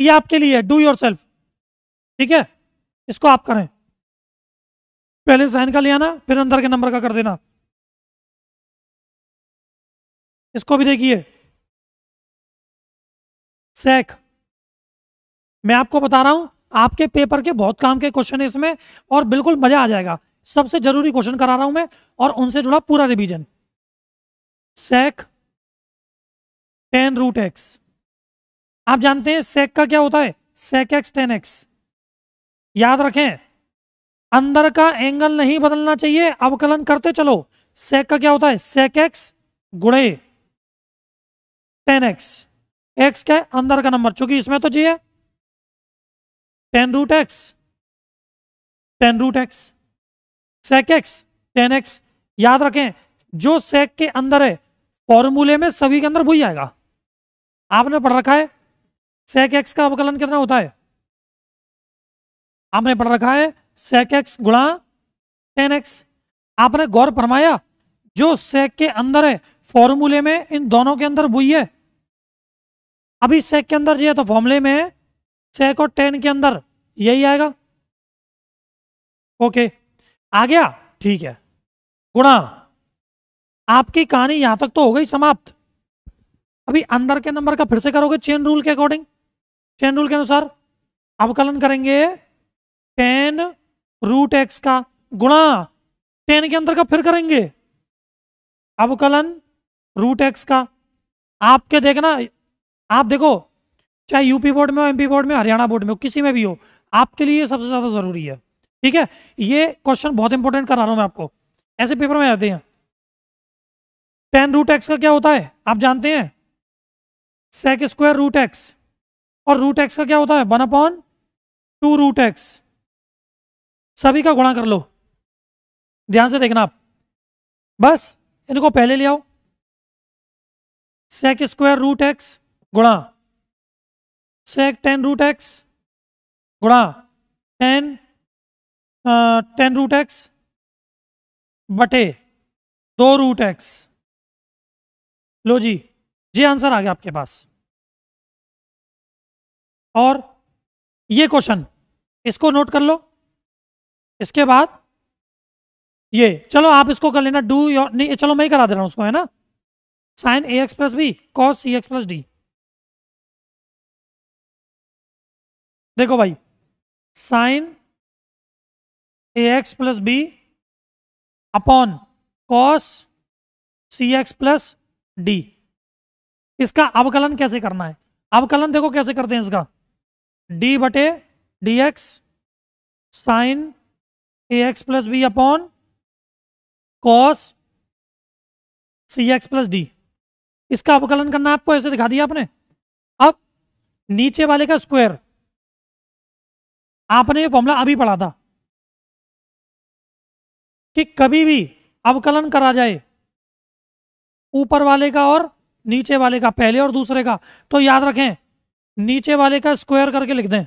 ये आपके लिए है डू योर सेल्फ ठीक है इसको आप करें पहले साइन का ले आना फिर अंदर के नंबर का कर देना इसको भी देखिए सेक मैं आपको बता रहा हूं आपके पेपर के बहुत काम के क्वेश्चन है इसमें और बिल्कुल मजा आ जाएगा सबसे जरूरी क्वेश्चन करा रहा हूं मैं और उनसे जुड़ा पूरा revision sec tan root x आप जानते हैं सेक का क्या होता है सेक एक्स टेन एक्स याद रखें अंदर का एंगल नहीं बदलना चाहिए अवकलन करते चलो सेक का क्या होता है सेक एक्स गुड़े टेन एक्स एक्स क्या अंदर का नंबर चूंकि इसमें तो जी है tan root x tan root x sec x tan x याद रखें जो सेक के अंदर है फॉर्मूले में सभी के अंदर वही आएगा आपने पढ़ रखा है सेक एक्स का अवकलन कितना होता है आपने पढ़ रखा है सेक एक्स गुणा टेन एक्स आपने गौर फरमाया जो सेक के अंदर है फॉर्मूले में इन दोनों के अंदर वही है अभी सेक के अंदर जो है तो फॉर्मूले में सेक और टेन के अंदर यही आएगा ओके आ गया ठीक है गुणा आपकी कहानी यहां तक तो हो गई समाप्त अभी अंदर के नंबर का फिर से करोगे चेन रूल के अकॉर्डिंग चेन रूल के अनुसार अवकलन करेंगे टेन रूट एक्स का गुणा टेन के अंदर का फिर करेंगे अवकलन रूट एक्स का आपके देखना आप देखो चाहे यूपी बोर्ड में हो एमपी बोर्ड में हरियाणा बोर्ड में हो किसी में भी हो आपके लिए सबसे ज़्यादा ज़रूरी है ठीक है ये क्वेश्चन बहुत इंपॉर्टेंट करा रहा हूं मैं आपको ऐसे पेपर में आते हैं टेन रूट एक्स का क्या होता है आप जानते हैं सेक स्क्वायर रूट एक्स और रूट एक्स का क्या होता है one upon two root x सभी का गुणा कर लो ध्यान से देखना आप बस इनको पहले ले आओ सेक स्क्वायर रूट एक्स गुणा sec टेन root x गुणा टेन टेन रूट एक्स बटे दो रूट एक्स लो जी ये आंसर आ गया आपके पास और ये क्वेश्चन इसको नोट कर लो इसके बाद ये चलो आप इसको कर लेना डू योर नहीं चलो मैं ही करा दे रहा हूं उसको है ना sine a x plus b cos c x plus d देखो भाई sine a x plus b upon cos c x plus d इसका अवकलन कैसे करना है अवकलन देखो कैसे करते हैं इसका डी बटे D x sine a x plus b upon cos c x plus d इसका अवकलन करना आपको ऐसे दिखा दिया आपने अब नीचे वाले का स्क्वायर आपने ये फॉर्मूला अभी पढ़ा था कि कभी भी अवकलन करा जाए ऊपर वाले का और नीचे वाले का पहले और दूसरे का तो याद रखें नीचे वाले का स्क्वायर करके लिख दें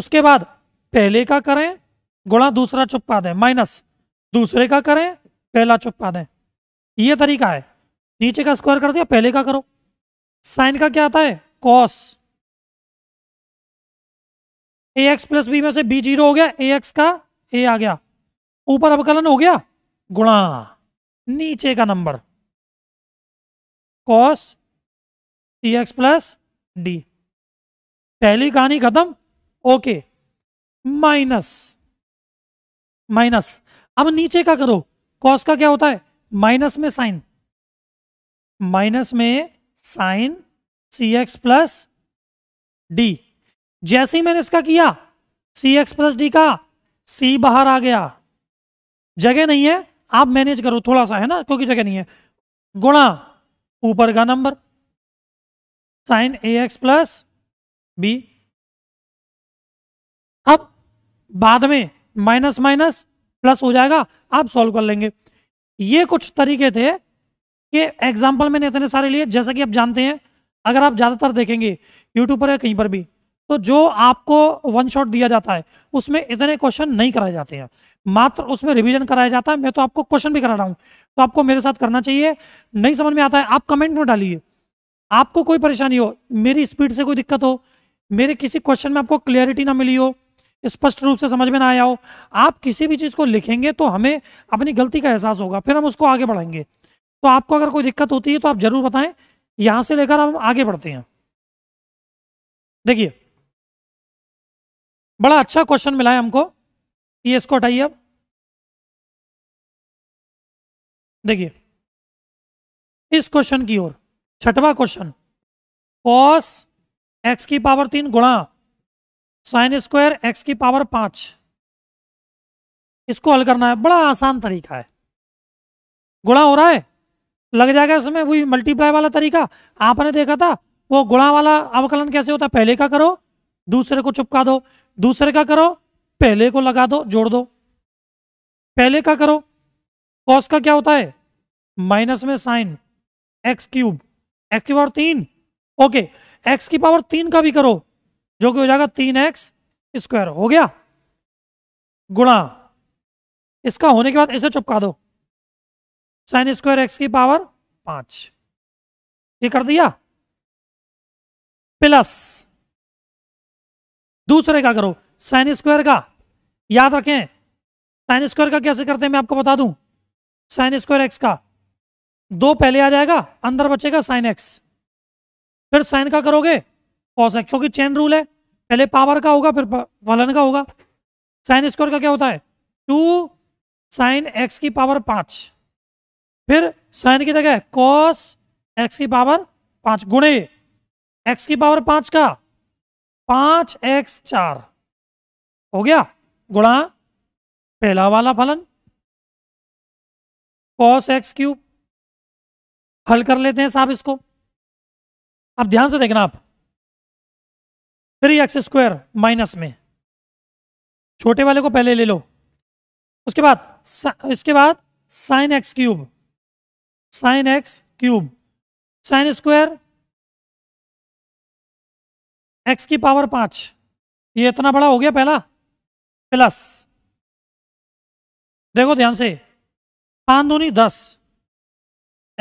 उसके बाद पहले का करें गुणा दूसरा पा दें माइनस दूसरे का करें पहला चुपका दें यह तरीका है नीचे का स्क्वायर कर दिया पहले का करो साइन का क्या आता है cos a x plus b में से बी जीरो हो गया ए एक्स का ए आ गया ऊपर अवकलन हो गया गुणा नीचे का number cos t x plus d पहली कहानी खत्म ओके माइनस माइनस अब नीचे का करो कॉस का क्या होता है माइनस में साइन माइनस में sine c x plus d जैसे ही मैंने इसका किया सी एक्स प्लस डी का सी बाहर आ गया जगह नहीं है आप मैनेज करो थोड़ा सा है ना क्योंकि जगह नहीं है गुणा ऊपर का number sine a x plus b अब बाद में माइनस माइनस प्लस हो जाएगा आप सॉल्व कर लेंगे ये कुछ तरीके थे कि एग्जाम्पल मैंने इतने सारे लिए जैसा कि आप जानते हैं अगर आप ज़्यादातर देखेंगे यूट्यूब पर या कहीं पर भी तो जो आपको वन शॉट दिया जाता है उसमें इतने क्वेश्चन नहीं कराए जाते हैं मात्र उसमें रिवीजन कराया जाता है मैं तो आपको क्वेश्चन भी करा रहा हूँ तो आपको मेरे साथ करना चाहिए नहीं समझ में आता है आप कमेंट में डालिए आपको कोई परेशानी हो मेरी स्पीड से कोई दिक्कत हो मेरे किसी क्वेश्चन में आपको क्लियरिटी ना मिली हो स्पष्ट रूप से समझ में ना आया हो आप किसी भी चीज़ को लिखेंगे तो हमें अपनी गलती का एहसास होगा फिर हम उसको आगे बढ़ाएंगे तो आपको अगर कोई दिक्कत होती है तो आप ज़रूर बताएं यहाँ से लेकर हम आगे बढ़ते हैं देखिए बड़ा अच्छा क्वेश्चन मिला है हमको ये इसको हटाइए अब देखिए इस क्वेश्चन की ओर छठवा क्वेश्चन कॉस एक्स की पावर तीन गुणा साइन स्क्वायर एक्स की पावर पांच इसको हल करना है बड़ा आसान तरीका है गुणा हो रहा है लग जाएगा इसमें वही मल्टीप्लाई वाला तरीका आपने देखा था वो गुणा वाला अवकलन कैसे होता है पहले का करो दूसरे को चुपका दो दूसरे का करो पहले को लगा दो जोड़ दो पहले का करो कॉस का क्या होता है माइनस में साइन एक्स क्यूब एक्स की पावर तीन ओके एक्स की पावर तीन का भी करो जो कि हो जाएगा तीन एक्स स्क्वायर हो गया गुणा इसका होने के बाद इसे चुपका दो साइन स्क्वायर एक्स की पावर पांच ये कर दिया प्लस दूसरे का करो साइन स्क्वायर का याद रखें साइन स्क्वायर का कैसे करते हैं मैं आपको बता दूं साइन स्क्वायर एक्स का दो पहले आ जाएगा अंदर बचेगा साइन एक्स फिर साइन का करोगे कॉस एक्स क्योंकि चेन रूल है पहले पावर का होगा फिर वलन का होगा साइन स्क्वायर का क्या होता है टू साइन एक्स की पावर पांच फिर साइन की जगह कॉस एक्स की पावर पांच गुणे एक्स की पावर पांच का पांच एक्स चार हो गया गुणा पहला वाला फलन कॉस एक्स क्यूब हल कर लेते हैं साहब इसको अब ध्यान से देखना आप थ्री एक्स स्क्वायर माइनस में छोटे वाले को पहले ले लो उसके बाद इसके बाद sine x cube sine x cube sine square x की पावर पांच ये इतना बड़ा हो गया पहला प्लस देखो ध्यान से पांच दूनी दस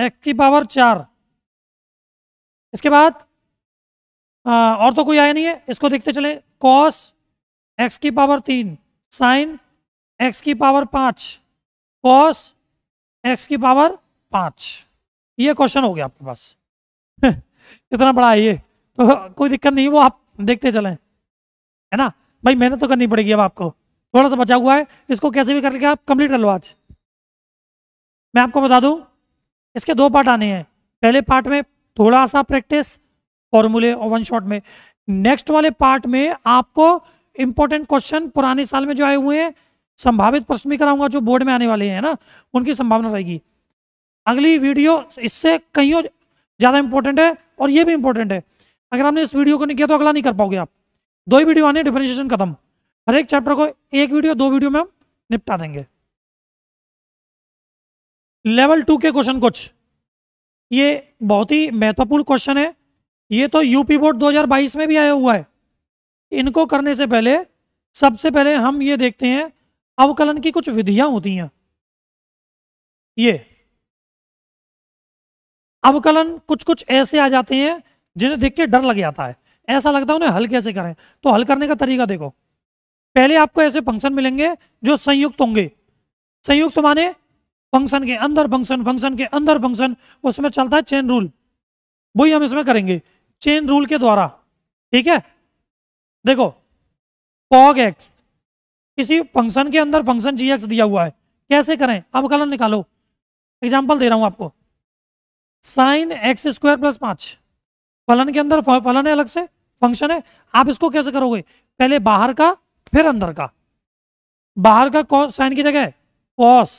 एक्स की पावर चार इसके बाद आ, और तो कोई आया नहीं है इसको देखते चले कॉस एक्स की पावर तीन साइन एक्स की पावर पांच कॉस एक्स की पावर पांच ये क्वेश्चन हो गया आपके पास <laughs> इतना बड़ा है ये तो कोई दिक्कत नहीं वो आप देखते चलें है ना भाई मेहनत तो करनी पड़ेगी अब आपको थोड़ा सा बचा हुआ है इसको कैसे भी करके आप कंप्लीट कर लो आज मैं आपको बता दूं इसके दो पार्ट आने हैं पहले पार्ट में थोड़ा सा प्रैक्टिस फॉर्मूले और वन शॉट में नेक्स्ट वाले पार्ट में आपको इंपॉर्टेंट क्वेश्चन पुराने साल में जो आए हुए हैं संभावित प्रश्न भी कराऊंगा जो बोर्ड में आने वाले हैं ना उनकी संभावना रहेगी अगली वीडियो इससे कहीं ज़्यादा इंपॉर्टेंट है और ये भी इंपॉर्टेंट है अगर आपने इस वीडियो को नहीं किया तो अगला नहीं कर पाओगे आप दो ही वीडियो आने डिफ्रेंशिएशन खत्म हर एक चैप्टर को एक वीडियो दो वीडियो में हम निपटा देंगे लेवल टू के क्वेश्चन कुछ ये बहुत ही महत्वपूर्ण क्वेश्चन है ये तो यूपी बोर्ड 2022 में भी आया हुआ है इनको करने से पहले सबसे पहले हम ये देखते हैं अवकलन की कुछ विधियां होती हैं ये अवकलन कुछ कुछ ऐसे आ जाते हैं जिन्हें देख के डर लग जाता है ऐसा लगता है उन्हें हल कैसे करें तो हल करने का तरीका देखो पहले आपको ऐसे फंक्शन मिलेंगे जो संयुक्त होंगे संयुक्त माने फंक्शन के अंदर फंक्शन फंक्शन के अंदर फंक्शन उसमें चलता है चेन रूल वही हम इसमें करेंगे चेन रूल के द्वारा ठीक है देखो कॉग एक्स किसी फंक्शन के अंदर फंक्शन जी एक्स दिया हुआ है कैसे करें अब कलर निकालो एग्जाम्पल दे रहा हूं आपको साइन एक्स स्क्वायर प्लस पांच फलन के अंदर फलन है अलग से फंक्शन है आप इसको कैसे करोगे पहले बाहर का फिर अंदर का बाहर का साइन की जगह कॉस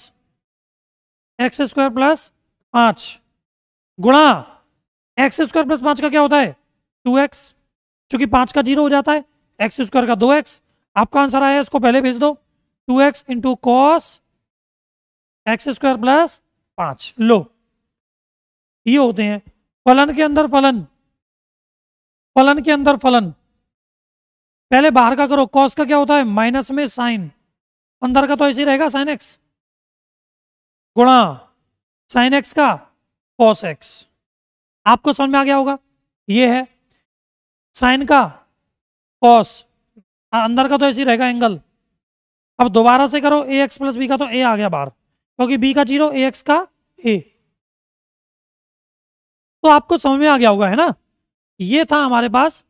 एक्स स्क्वायर प्लस पांच गुणा एक्स स्क्वायर प्लस पांच का क्या होता है टू एक्स चूंकि पांच का जीरो हो जाता है एक्स स्क्वायर का दो एक्स आपका आंसर आया इसको पहले भेज दो two x into cos x square plus पांच लो ये होते हैं फलन के अंदर फलन फलन के अंदर फलन पहले बाहर का करो कॉस का क्या होता है माइनस में साइन अंदर का तो ऐसे रहेगा साइन एक्स गुणा साइन एक्स का कॉस एक्स आपको समझ में आ गया होगा ये है साइन का कॉस अंदर का तो ऐसे रहेगा एंगल अब दोबारा से करो ए एक्स प्लस बी का तो ए आ गया बाहर क्योंकि बी का जीरो ए एक्स का ए तो आपको समझ में आ गया होगा है ना ये था हमारे पास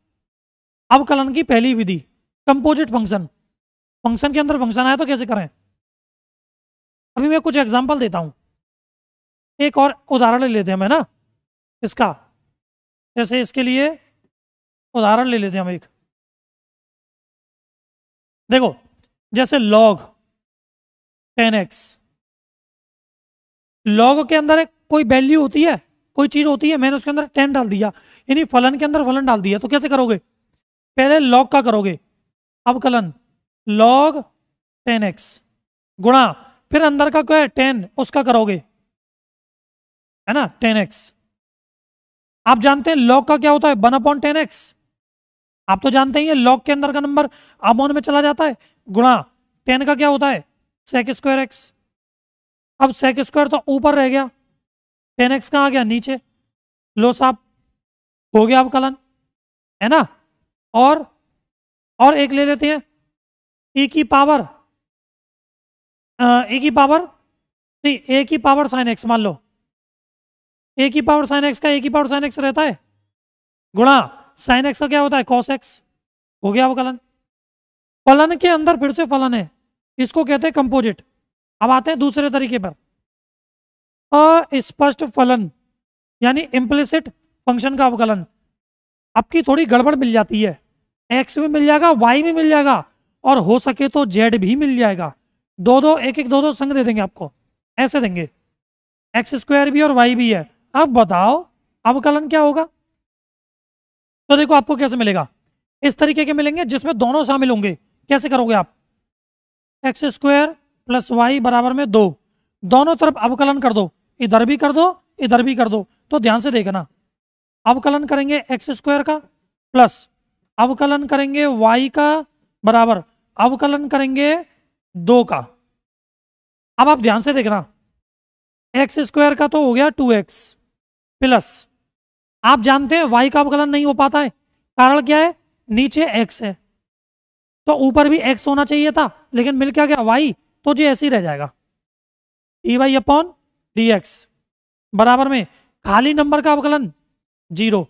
अवकलन की पहली विधि कंपोजिट फंक्शन फंक्शन के अंदर फंक्शन आया तो कैसे करें अभी मैं कुछ एग्जांपल देता हूं एक और उदाहरण ले लेते हैं हम है ना इसका जैसे इसके लिए उदाहरण ले लेते हैं हम एक देखो जैसे लॉग टेन एक्स लॉग के अंदर कोई वैल्यू होती है कोई चीज होती है मैंने उसके अंदर टेन डाल दिया यानी फलन के अंदर फलन डाल दिया तो कैसे करोगे पहले लॉग का करोगे अवकलन लॉग टेन एक्स गुणा फिर अंदर का क्या है टेन उसका करोगे है ना टेन एक्स आप जानते हैं लॉग का क्या होता है वन अपॉन टेन एक्स आप तो जानते ही लॉग के अंदर का नंबर अमोन में चला जाता है गुणा टेन का क्या होता है सेक स्क्वायर एक्स अब सेक स्क्वायर तो ऊपर रह गया टेन एक्स कहाँ आ गया नीचे लो साहब हो गया अवकलन है ना और और एक ले लेते हैं ए की पावर ए की पावर नहीं ए की पावर साइन एक्स मान लो ए की पावर साइन एक्स का ए की पावर साइन एक्स रहता है गुणा साइन एक्स का क्या होता है कॉस एक्स हो गया अवकलन फलन के अंदर फिर से फलन है इसको कहते हैं कंपोजिट अब आते हैं दूसरे तरीके पर अस्पष्ट फलन यानी इम्प्लिसिट फंक्शन का अवकलन आपकी थोड़ी गड़बड़ मिल जाती है एक्स भी मिल जाएगा वाई भी मिल जाएगा और हो सके तो जेड भी मिल जाएगा दो दो एक एक दो दो संग दे देंगे आपको ऐसे देंगे एक्स स्क्वायर भी और वाई भी है अब बताओ अवकलन क्या होगा तो देखो आपको कैसे मिलेगा इस तरीके के मिलेंगे जिसमें दोनों शामिल होंगे कैसे करोगे आप एक्स स्क्वायर प्लस वाई बराबर में दो दोनों तरफ अवकलन कर दो इधर भी कर दो इधर भी कर दो तो ध्यान से देखना अवकलन करेंगे एक्स स्क्वायर का प्लस अवकलन करेंगे वाई का बराबर अवकलन करेंगे दो का अब आप ध्यान से देखना एक्स स्क्वायर का तो हो गया टू एक्स प्लस आप जानते हैं वाई का अवकलन नहीं हो पाता है कारण क्या है नीचे एक्स है तो ऊपर भी एक्स होना चाहिए था लेकिन मिल क्या गया वाई तो जी ऐसे ही रह जाएगा e y upon D x बराबर में खाली नंबर का अवकलन जीरो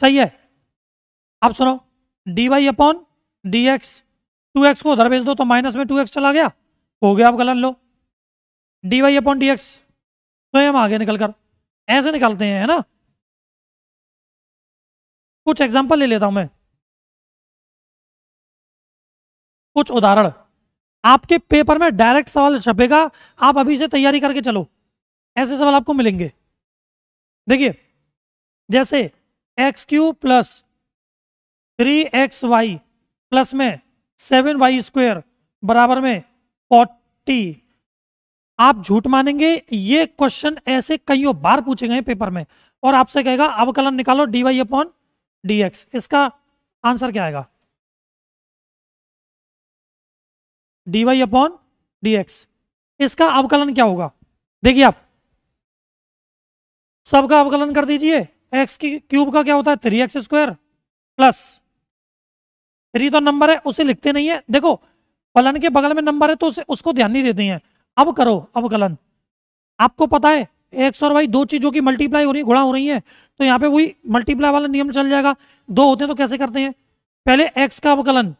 सही है आप सुनो d Y upon D x two x को उधर भेज दो तो माइनस में टू एक्स चला गया हो गया आप गलन लो d Y upon D x स्वयं आगे निकल कर ऐसे निकालते हैं है ना कुछ एग्जाम्पल ले लेता हूं मैं कुछ उदाहरण आपके पेपर में डायरेक्ट सवाल छपेगा आप अभी से तैयारी करके चलो ऐसे सवाल आपको मिलेंगे देखिए जैसे x cube plus three x y plus में सेवन वाई स्क्वेयर बराबर में फोर्टी आप झूठ मानेंगे ये क्वेश्चन ऐसे कईयों बार पूछे गए पेपर में और आपसे कहेगा अवकलन निकालो d Y upon D x इसका आंसर क्या आएगा d Y upon D x इसका अवकलन क्या होगा देखिए आप सबका अवकलन कर दीजिए एक्स की क्यूब का क्या होता है three x square plus three तो नंबर है उसे लिखते नहीं है देखो फलन के बगल में नंबर है तो उसे उसको ध्यान नहीं देते हैं अब करो अवकलन आपको पता है एक्स और वाई दो चीजों की मल्टीप्लाई हो रही है गुणा हो रही है तो यहाँ पे वही मल्टीप्लाई वाला नियम चल जाएगा दो होते हैं तो कैसे करते हैं पहले एक्स का अवकलन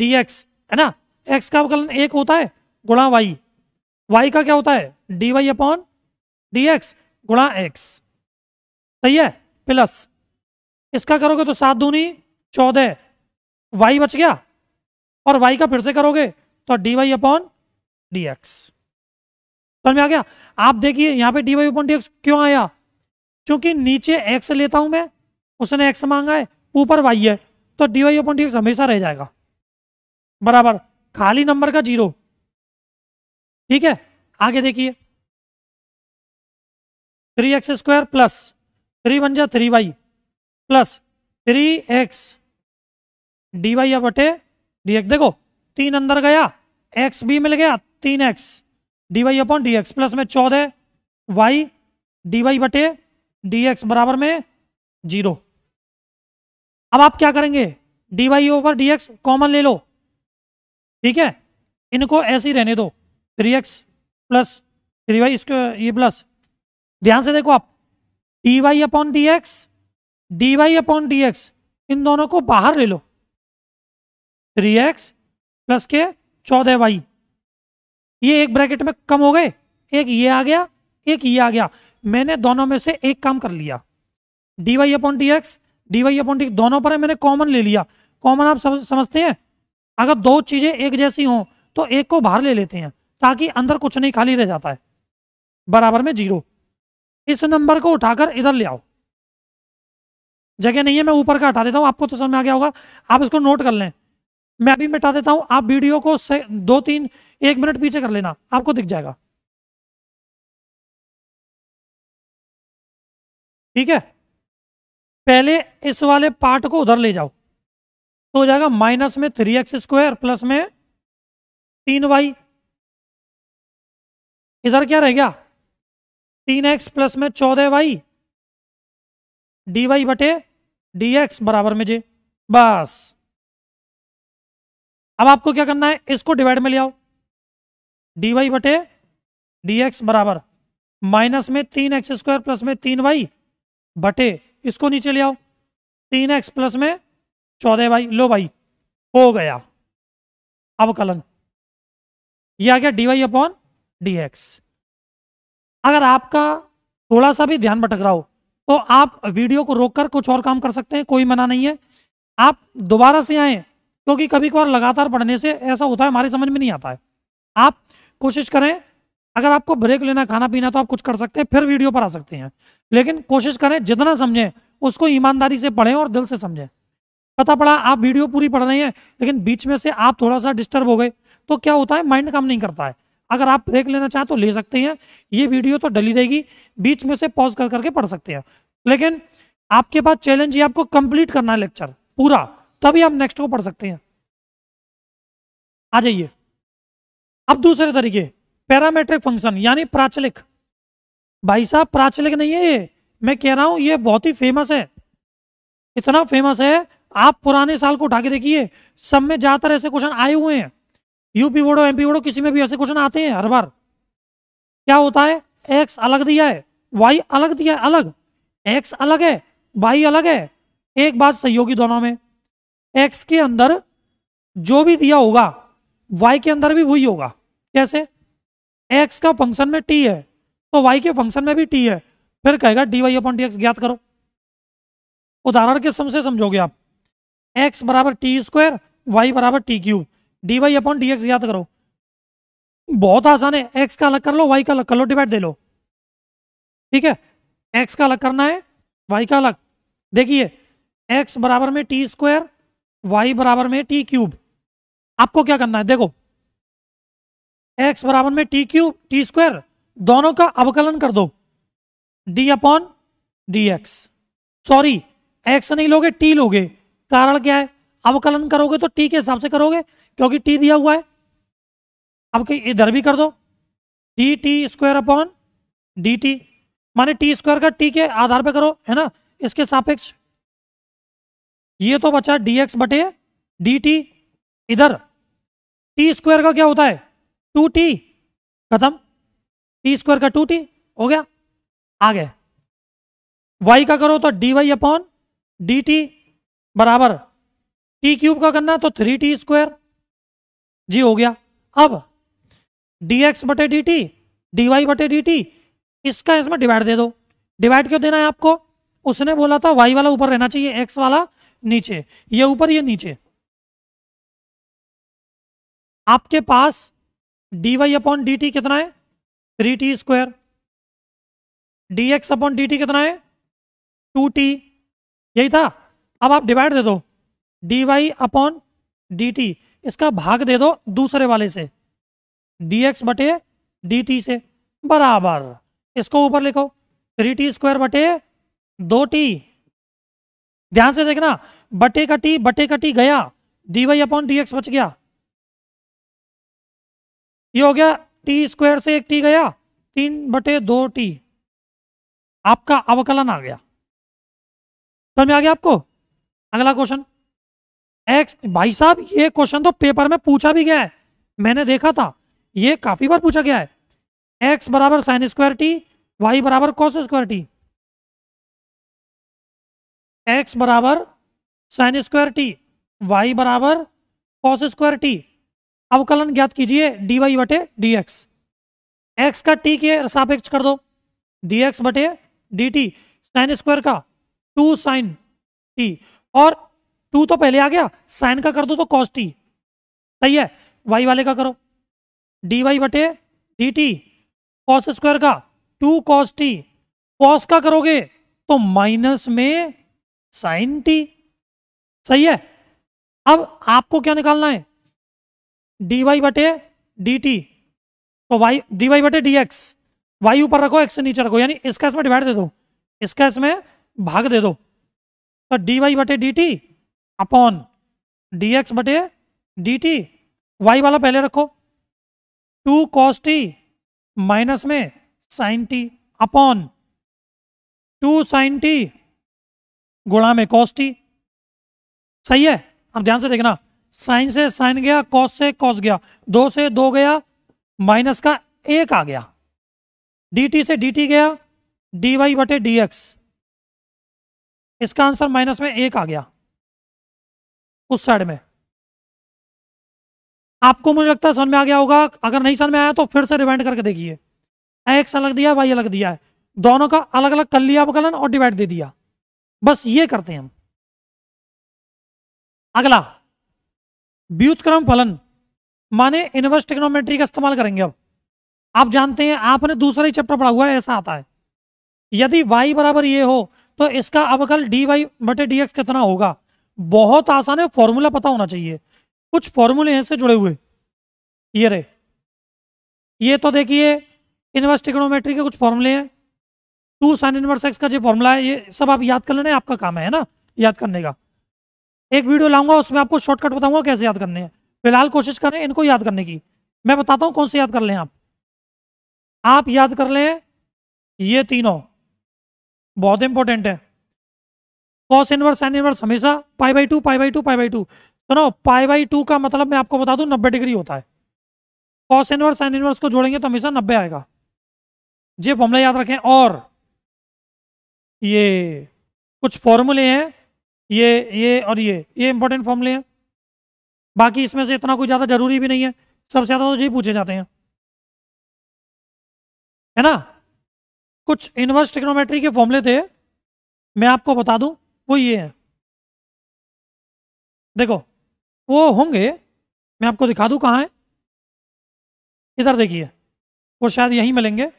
डी एक्स है ना एक्स का अवकलन एक होता है गुणा वाई वाई का क्या होता है D Y upon D x गुणा एक्स सही है प्लस इसका करोगे तो सात दूनी चौदह वाई बच गया और वाई का फिर से करोगे तो D Y upon D x समझ में आ गया आप देखिए यहां पे d Y upon D x क्यों आया क्योंकि नीचे एक्स लेता हूं मैं उसने एक्स मांगा है ऊपर वाई है तो D Y upon D x हमेशा रह जाएगा बराबर खाली नंबर का जीरो ठीक है आगे देखिए three x square plus three one जा three y plus three x d y या बटे डी एक्स देखो तीन अंदर गया एक्स भी मिल गया तीन x d Y upon D x plus में चौदह वाई डी वाई बटे डी एक्स बराबर में जीरो अब आप क्या करेंगे d y over D x common ले लो ठीक है इनको ऐसे ही रहने दो three x plus three y इसको ये प्लस ध्यान से देखो आप d Y upon D x d Y upon D x इन दोनों को बाहर ले लो थ्री एक्स प्लस के चौदह वाई ये एक ब्रैकेट में कम हो गए एक ये आ गया एक ये आ गया मैंने दोनों में से एक काम कर लिया d Y upon D x d Y upon d दोनों पर मैंने कॉमन ले लिया कॉमन आप समझ समझते हैं अगर दो चीज़ें एक जैसी हों तो एक को बाहर ले लेते हैं ताकि अंदर कुछ नहीं खाली रह जाता है बराबर में जीरो इस नंबर को उठाकर इधर ले आओ जगह नहीं है मैं ऊपर का हटा देता हूँ आपको तो समझ में आ गया होगा आप इसको नोट कर लें मैं अभी मिटा देता हूँ आप वीडियो को से, दो तीन एक मिनट पीछे कर लेना आपको दिख जाएगा ठीक है पहले इस वाले पार्ट को उधर ले जाओ तो हो जाएगा माइनस में थ्री एक्स स्क्वायर प्लस में तीन वाई इधर क्या रह गया तीन एक्स प्लस में चौदह वाई डी वाई बटे डी एक्स बराबर में जे बस अब आपको क्या करना है इसको डिवाइड में ले आओ डी वाई बटे डी एक्स बराबर माइनस में तीन एक्स स्क्वायर प्लस में तीन वाई बटे इसको नीचे ले आओ तीन एक्स प्लस में चौदह वाई लो भाई हो गया अवकलन यह आ गया D Y upon D x अगर आपका थोड़ा सा भी ध्यान भटक रहा हो तो आप वीडियो को रोककर कुछ और काम कर सकते हैं कोई मना नहीं है आप दोबारा से आए क्योंकि कभी कभार लगातार पढ़ने से ऐसा होता है हमारी समझ में नहीं आता है आप कोशिश करें अगर आपको ब्रेक लेना खाना पीना तो आप कुछ कर सकते हैं फिर वीडियो पर आ सकते हैं लेकिन कोशिश करें जितना समझें उसको ईमानदारी से पढ़ें और दिल से समझें पता पड़ा आप वीडियो पूरी पढ़ रहे हैं लेकिन बीच में से आप थोड़ा सा डिस्टर्ब हो गए तो क्या होता है माइंड काम नहीं करता है अगर आप ब्रेक लेना चाहें तो ले सकते हैं ये वीडियो तो डली रहेगी बीच में से पॉज कर करके पढ़ सकते हैं लेकिन आपके पास चैलेंज ये आपको कंप्लीट करना है लेक्चर पूरा तभी आप नेक्स्ट को पढ़ सकते हैं आ जाइए अब दूसरे तरीके पैरामेट्रिक फंक्शन यानी प्राचलिक भाई साहब प्राचलिक नहीं है ये मैं कह रहा हूं ये बहुत ही फेमस है इतना फेमस है आप पुराने साल को उठा के देखिए सब में ज्यादातर ऐसे क्वेश्चन आए हुए हैं यूपी बोर्डो एमपी बोर्डो किसी में भी ऐसे क्वेश्चन आते हैं हर बार क्या होता है एक्स अलग दिया है वाई अलग दिया है अलग एक्स अलग है वाई अलग है एक बात सहयोगी दोनों में एक्स के अंदर जो भी दिया होगा वाई के अंदर भी वही होगा कैसे एक्स का फंक्शन में टी है तो वाई के फंक्शन में भी टी है फिर कहेगा d Y upon D x ज्ञात करो उदाहरण के सम समझोगे आप एक्स बराबर टी स्क्वायर वाई बराबर t cube d Y upon D x याद करो बहुत आसान है एक्स का अलग कर लो वाई का अलग कर लो डिवाइड दे लो ठीक है एक्स का अलग करना है वाई का अलग देखिए एक्स बराबर में टी स्क्वायर वाई बराबर में टी क्यूब आपको क्या करना है देखो एक्स बराबर में टी क्यूब टी स्क्वायर दोनों का अवकलन कर दो d upon D x sorry x नहीं लोगे टी लोगे कारण क्या है अवकलन करोगे तो टी के हिसाब से करोगे क्योंकि टी दिया हुआ है अब इधर भी कर दो d t square upon d t माने टी स्क्वायर का टी के आधार पे करो है ना इसके सापेक्ष ये तो बचा डी एक्स बटे डी टी इधर टी स्क्वायर का क्या होता है टू टी खत्म टी स्क्वायर का टू टी हो गया आ गया वाई का करो तो D Y upon d t बराबर टी क्यूब का करना तो थ्री टी स्क्वायर जी हो गया अब डी एक्स बटे डी टी डी वाई बटे डी टी इसका इसमें डिवाइड दे दो डिवाइड क्यों देना है आपको उसने बोला था वाई वाला ऊपर रहना चाहिए एक्स वाला नीचे ये ऊपर ये नीचे आपके पास d Y upon d t कितना है three t square d x upon d t कितना है टू टी यही था अब आप डिवाइड दे दो d Y upon d t इसका भाग दे दो दूसरे वाले से डी एक्स बटे डी टी से बराबर इसको ऊपर लिखो थ्री टी स्क्वायर बटे दो टी ध्यान से देखना बटे का टी बटे का टी गया D Y upon D X बच गया ये हो गया टी स्क्वायर से एक टी गया तीन बटे दो टी आपका अवकलन आ गया समझ आ गया आपको अगला क्वेश्चन एक्स भाई साहब ये क्वेश्चन तो पेपर में पूछा भी गया है मैंने देखा था ये काफी बार पूछा गया है एक्स बराबर साइन स्क्वायर टी वाई बराबर कॉस स्क्वायर टी एक्स बराबर साइन स्क्वायर टी वाई बराबर कॉस स्क्वायर टी अवकलन ज्ञात कीजिए डी वाई बटे डी एक्स एक्स का टी के सापेक्ष कर दो डी एक्स बटे डी टी साइन स्क्वायर का टू साइन टी और टू तो पहले आ गया साइन का कर दो तो कॉस टी सही है वाई वाले का करो डी वाई बटे डी टी कॉस स्क्वायर का टू कॉस टी कॉस का करोगे तो माइनस में साइन टी सही है अब आपको क्या निकालना है डी वाई बटे डी टी तो वाई डी वाई बटे डी एक्स वाई ऊपर रखो एक्स नीचे रखो यानी इसका इसमें डिवाइड दे दो इसका इसमें भाग दे दो तो डी वाई बटे D T upon D x बटे डी टी वाई वाला पहले रखो टू कॉस टी माइनस में sine T upon two sine T गुणा में कॉस टी सही है अब ध्यान से देखना साइन से साइन गया कॉस से कॉस गया दो से दो गया माइनस का एक आ गया टी से टी गया डी वाई बटे डी इसका आंसर माइनस में एक आ गया उस साइड में आपको मुझे लगता है समझ में आ गया होगा अगर नहीं समझ में आया तो फिर से रिवाइंड करके देखिए एक्स अलग दिया वाई अलग दिया है दोनों का अलग अलग कर लिया अवकलन और डिवाइड दे दिया बस ये करते हैं हम अगला व्युतक्रम फलन माने इनवर्स टेक्नोमेट्री का इस्तेमाल करेंगे अब आप जानते हैं आपने दूसरा ही चैप्टर पढ़ा हुआ है ऐसा आता है यदि वाई बराबर ये हो तो इसका अवकल डी वाई बटे डी एक्स कितना होगा बहुत आसान है फॉर्मूला पता होना चाहिए कुछ फॉर्मूले हैं जुड़े हुए ये रहे ये तो देखिए इनवर्स टिक्नोमेट्री के कुछ फॉर्मूले हैं टू साइन इनवर्स एक्स का जो फॉर्मूला है ये सब आप याद कर लेना आपका काम है ना याद करने का एक वीडियो लाऊंगा उसमें आपको शॉर्टकट बताऊंगा कैसे याद करने हैं फिलहाल कोशिश करें इनको याद करने की मैं बताता हूँ कौन से याद कर लें आप आप याद कर लें ये तीनों बहुत इंपॉर्टेंट है कॉस इनवर्स एन इनवर्स हमेशा pi by two pi by two pi by two सुनो पाई बाई टू का मतलब मैं आपको बता दूं नब्बे डिग्री होता है कॉस इनवर्स एन इनवर्स को जोड़ेंगे तो हमेशा नब्बे आएगा ये फॉर्मूला याद रखें और ये कुछ फॉर्मूले हैं ये ये और ये ये इंपॉर्टेंट फॉर्मूले हैं बाकी इसमें से इतना कोई ज़्यादा जरूरी भी नहीं है सबसे ज़्यादा तो यही पूछे जाते हैं है ना कुछ इन्वर्स टेक्नोमेट्री के फॉर्मूले थे मैं आपको बता दूं वो ये है देखो वो होंगे मैं आपको दिखा दूँ कहाँ है इधर देखिए वो शायद यहीं मिलेंगे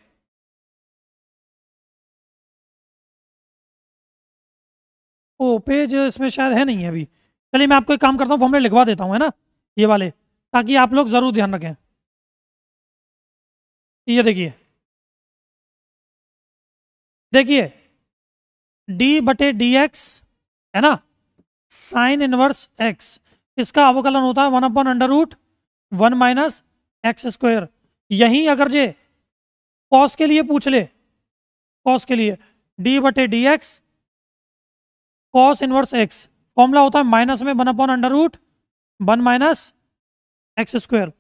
ओ पेज इसमें शायद है नहीं है अभी चलिए मैं आपको एक काम करता हूँ फॉर्मले लिखवा देता हूँ है ना ये वाले ताकि आप लोग ज़रूर ध्यान रखें ये देखिए देखिए डी बटे डी एक्स है ना साइन इनवर्स एक्स इसका अवकलन होता है one upon under root one minus X square यहीं अगर जे कॉस के लिए पूछ ले कॉस के लिए डी बटे D X cos inverse X formula होता है माइनस में one upon under root one minus X square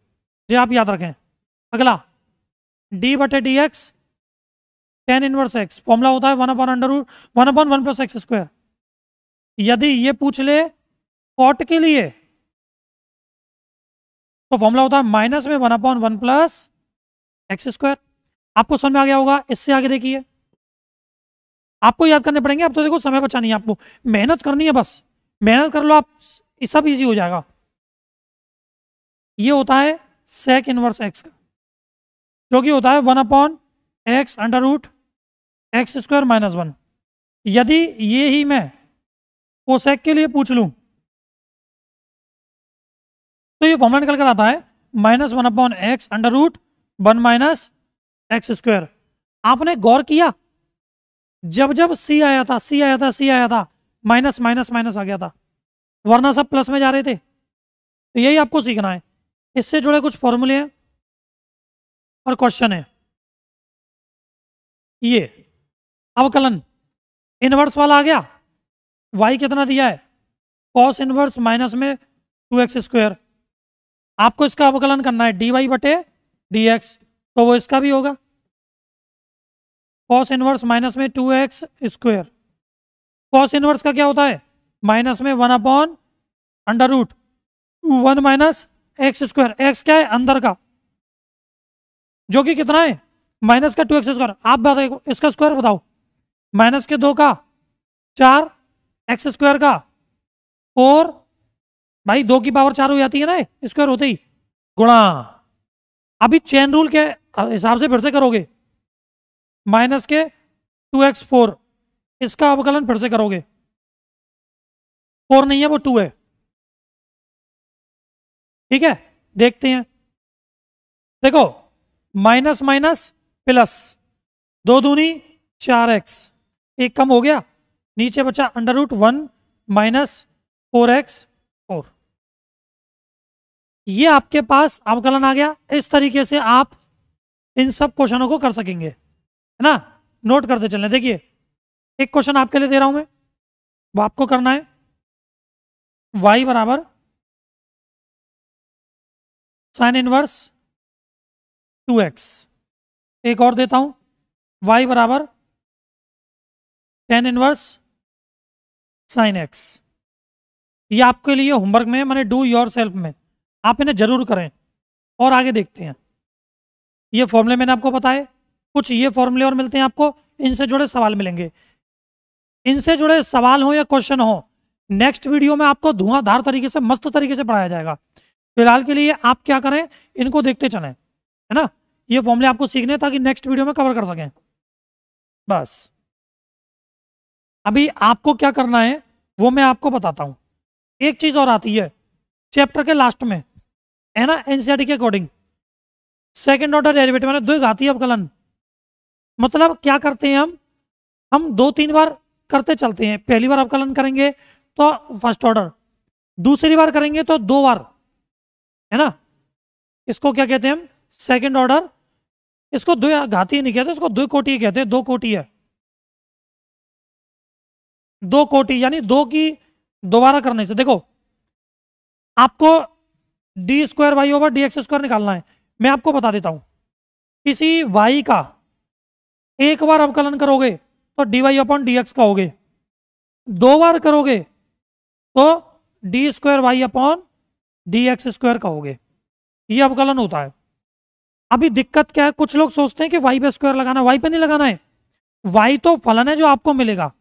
ये आप याद रखें अगला डी बटे D X tan inverse X formula होता है one upon under root one upon one plus X square यदि ये पूछ ले कॉट के लिए तो फॉर्मूला होता है माइनस में one upon one plus X square आपको समझ में आ गया होगा इससे आगे देखिए आपको याद करने पड़ेंगे आप तो देखो समय बचानी है आपको मेहनत करनी है बस मेहनत कर लो आप सब इजी हो जाएगा ये होता है सेक इनवर्स एक्स का जो कि होता है one upon X under root X square minus one यदि ये ही मैं कोसेक के लिए पूछ लूं तो ये फॉर्मला निकल कर आता है minus one upon X under root one minus X square आपने गौर किया जब जब सी आया था सी आया था सी आया था माइनस माइनस माइनस आ गया था वरना सब प्लस में जा रहे थे तो यही आपको सीखना है इससे जुड़े कुछ फॉर्मूले हैं और क्वेश्चन है ये अवकलन इनवर्स वाला आ गया वाई कितना दिया है कॉस इनवर्स माइनस में टू एक्स स्क्वायर आपको इसका अवकलन करना है डी वाई बटे डी एक्स तो वो इसका भी होगा कॉस इनवर्स माइनस में two X square cos inverse का क्या होता है माइनस में one upon under root one minus X square X क्या है अंदर का जो कि कितना है माइनस का टू एक्स स्क्वायर आप बताओ इसका स्क्वायर बताओ माइनस के दो का चार एक्स स्क्वायर का फोर भाई दो की पावर चार हो जाती है ना स्क्वायर होते ही गुणा अभी चेन रूल के हिसाब से फिर से करोगे माइनस के टू एक्स फोर इसका अवकलन फिर से करोगे फोर नहीं है वो टू है ठीक है देखते हैं देखो माइनस माइनस प्लस दो दूनी चार एक्स एक कम हो गया नीचे बचा under root one minus four X four ये आपके पास अवकलन आ गया इस तरीके से आप इन सब क्वेश्चनों को कर सकेंगे है ना नोट करते चलें देखिए एक क्वेश्चन आपके लिए दे रहा हूं मैं वो आपको करना है वाई बराबर साइन इनवर्स टू एक्स एक और देता हूं वाई बराबर टेन इनवर्स साइन एक्स ये आपके लिए होमवर्क में मैंने डू योर सेल्फ में आप इन्हें जरूर करें और आगे देखते हैं ये फॉर्मूले मैंने आपको बताए कुछ ये फॉर्मूले और मिलते हैं आपको इनसे जुड़े सवाल मिलेंगे इनसे जुड़े सवाल हो या क्वेश्चन हो नेक्स्ट वीडियो में आपको धुआंधार तरीके से मस्त तरीके से पढ़ाया जाएगा फिलहाल के लिए आप क्या करें इनको देखते चलें है ना ये फॉर्मूले आपको सीखने ताकि नेक्स्ट वीडियो में कवर कर सकें बस अभी आपको क्या करना है वो मैं आपको बताता हूँ एक चीज़ और आती है चैप्टर के लास्ट में है ना एनसीआरटी e के अकॉर्डिंग सेकेंड ऑर्डर डेरिवेटिव मैंने है अवकलन मतलब क्या करते हैं हम हम दो तीन बार करते चलते हैं पहली बार अवकलन करेंगे तो फर्स्ट ऑर्डर दूसरी बार करेंगे तो दो बार है ना इसको क्या कहते हैं हम सेकेंड ऑर्डर इसको दो घाती नहीं कहते इसको दो कोटी कहते हैं दो कोटी है दो कोटि यानी दो की दोबारा करने से देखो आपको D square Y over D X square निकालना है मैं आपको बता देता हूं किसी वाई का एक बार अवकलन करोगे तो D Y upon D X कहोगे दो बार करोगे तो D square Y upon D X square कहोगे ये अवकलन होता है अभी दिक्कत क्या है कुछ लोग सोचते हैं कि वाई पे स्क्वायर लगाना है वाई पे नहीं लगाना है वाई तो फलन है जो आपको मिलेगा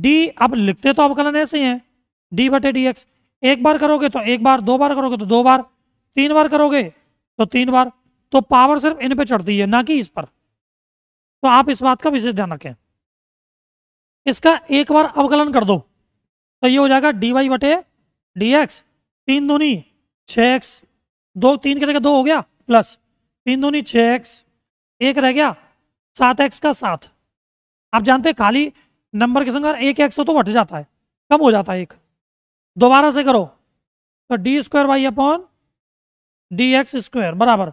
डी अब लिखते तो अवकलन ऐसे ही है डी बटे डी एक्स एक बार करोगे तो एक बार दो बार करोगे तो दो बार तीन बार करोगे तो तीन बार तो पावर सिर्फ इन पे चढ़ती है ना कि इस पर तो आप इस बात का विशेष ध्यान रखें इसका एक बार अवकलन कर दो तो ये हो जाएगा डी वाई बटे डी एक्स तीन दूनी छ एक्स दो तीन की जगह दो हो गया प्लस तीन दूनी छ एक्स एक रह गया सात एक्स का सात आप जानते खाली नंबर के संग अगर एक एक सौ तो हट जाता है कम हो जाता है एक दोबारा से करो तो D square Y upon D X square बराबर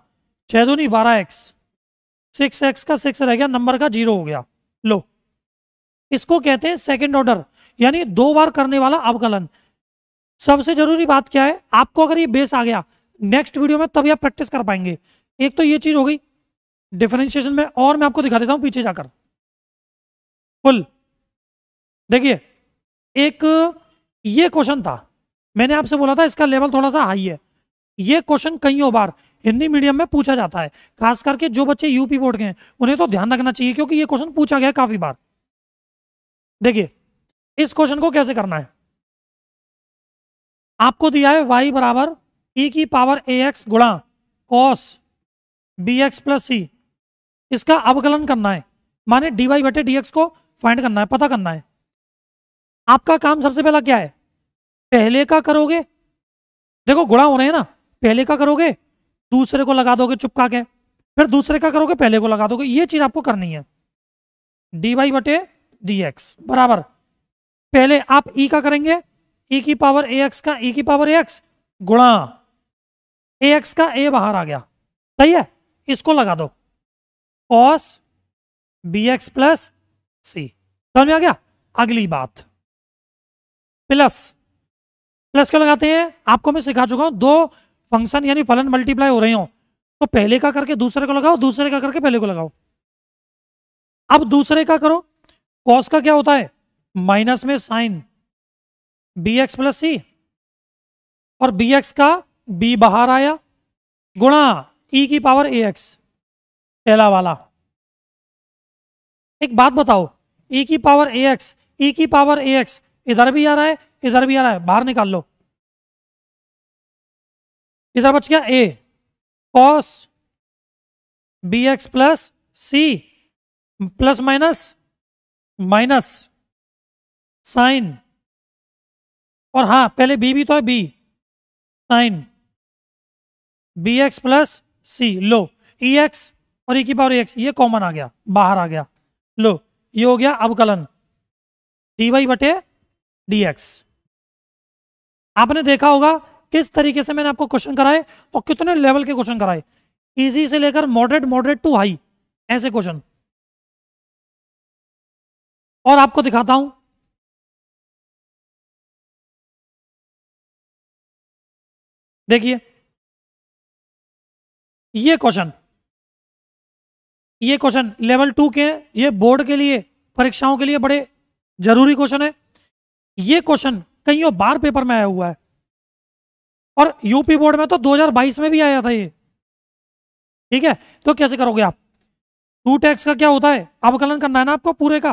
छः दूनी बारह एक्स सिक्स एक्स का सिक्स रह गया नंबर का जीरो हो गया लो इसको कहते हैं सेकंड ऑर्डर यानी दो बार करने वाला अवकलन सबसे जरूरी बात क्या है आपको अगर ये बेस आ गया नेक्स्ट वीडियो में तभी आप प्रैक्टिस कर पाएंगे एक तो ये चीज हो गई डिफ्रेंशिएशन में और मैं आपको दिखा देता हूँ पीछे जाकर फुल देखिए एक ये क्वेश्चन था मैंने आपसे बोला था इसका लेवल थोड़ा सा हाई है ये क्वेश्चन कईयों बार हिंदी मीडियम में पूछा जाता है खास करके जो बच्चे यूपी बोर्ड के हैं उन्हें तो ध्यान रखना चाहिए क्योंकि ये क्वेश्चन पूछा गया काफी बार देखिए इस क्वेश्चन को कैसे करना है आपको दिया है वाई बराबर ई e की पावर ए एक्स गुणा cos B X plus C इसका अवकलन करना है माने डी वाई बटे डी एक्स को फाइंड करना है पता करना है आपका काम सबसे पहला क्या है पहले का करोगे देखो गुणा हो रहे हैं ना पहले का करोगे दूसरे को लगा दोगे चुपका के फिर दूसरे का करोगे पहले को लगा दोगे ये चीज आपको करनी है डी वाई बटे डी एक्स बराबर पहले आप ई e का करेंगे ई e की पावर ए एक्स का ई e की पावर ए एक्स गुणा ए एक्स का ए बाहर आ गया सही है इसको लगा दो cos B X plus C समझ में आ गया अगली बात प्लस प्लस क्यों लगाते हैं आपको मैं सिखा चुका हूं दो फंक्शन यानी फलन मल्टीप्लाई हो रहे हो तो पहले का करके दूसरे को लगाओ दूसरे का करके पहले को लगाओ अब दूसरे का करो कॉस का क्या होता है माइनस में sine B X plus C और बी एक्स का बी बाहर आया गुणा ई e की पावर ए एक्स पहला वाला एक बात बताओ ई e की पावर ए एक्स ई की पावर ए एक्स इधर भी आ रहा है इधर भी आ रहा है बाहर निकाल लो इधर बच गया A cos B X plus C plus minus minus sine और हाँ पहले बी भी तो है B sine B X plus C लो ई e एक्स और ई e की पावर एक्स e ये कॉमन आ गया बाहर आ गया लो ये हो गया अवकलन डी वाई बटे dx आपने देखा होगा किस तरीके से मैंने आपको क्वेश्चन कराए और कितने लेवल के क्वेश्चन कराए इजी से लेकर मॉडरेट मॉडरेट टू हाई ऐसे क्वेश्चन और आपको दिखाता हूं देखिए ये क्वेश्चन ये क्वेश्चन लेवल टू के ये बोर्ड के लिए परीक्षाओं के लिए बड़े जरूरी क्वेश्चन है ये क्वेश्चन कईयों बार पेपर में आया हुआ है और यूपी बोर्ड में तो 2022 में भी आया था ये ठीक है तो कैसे करोगे आप रूट एक्स का क्या होता है अवकलन करना है ना आपको पूरे का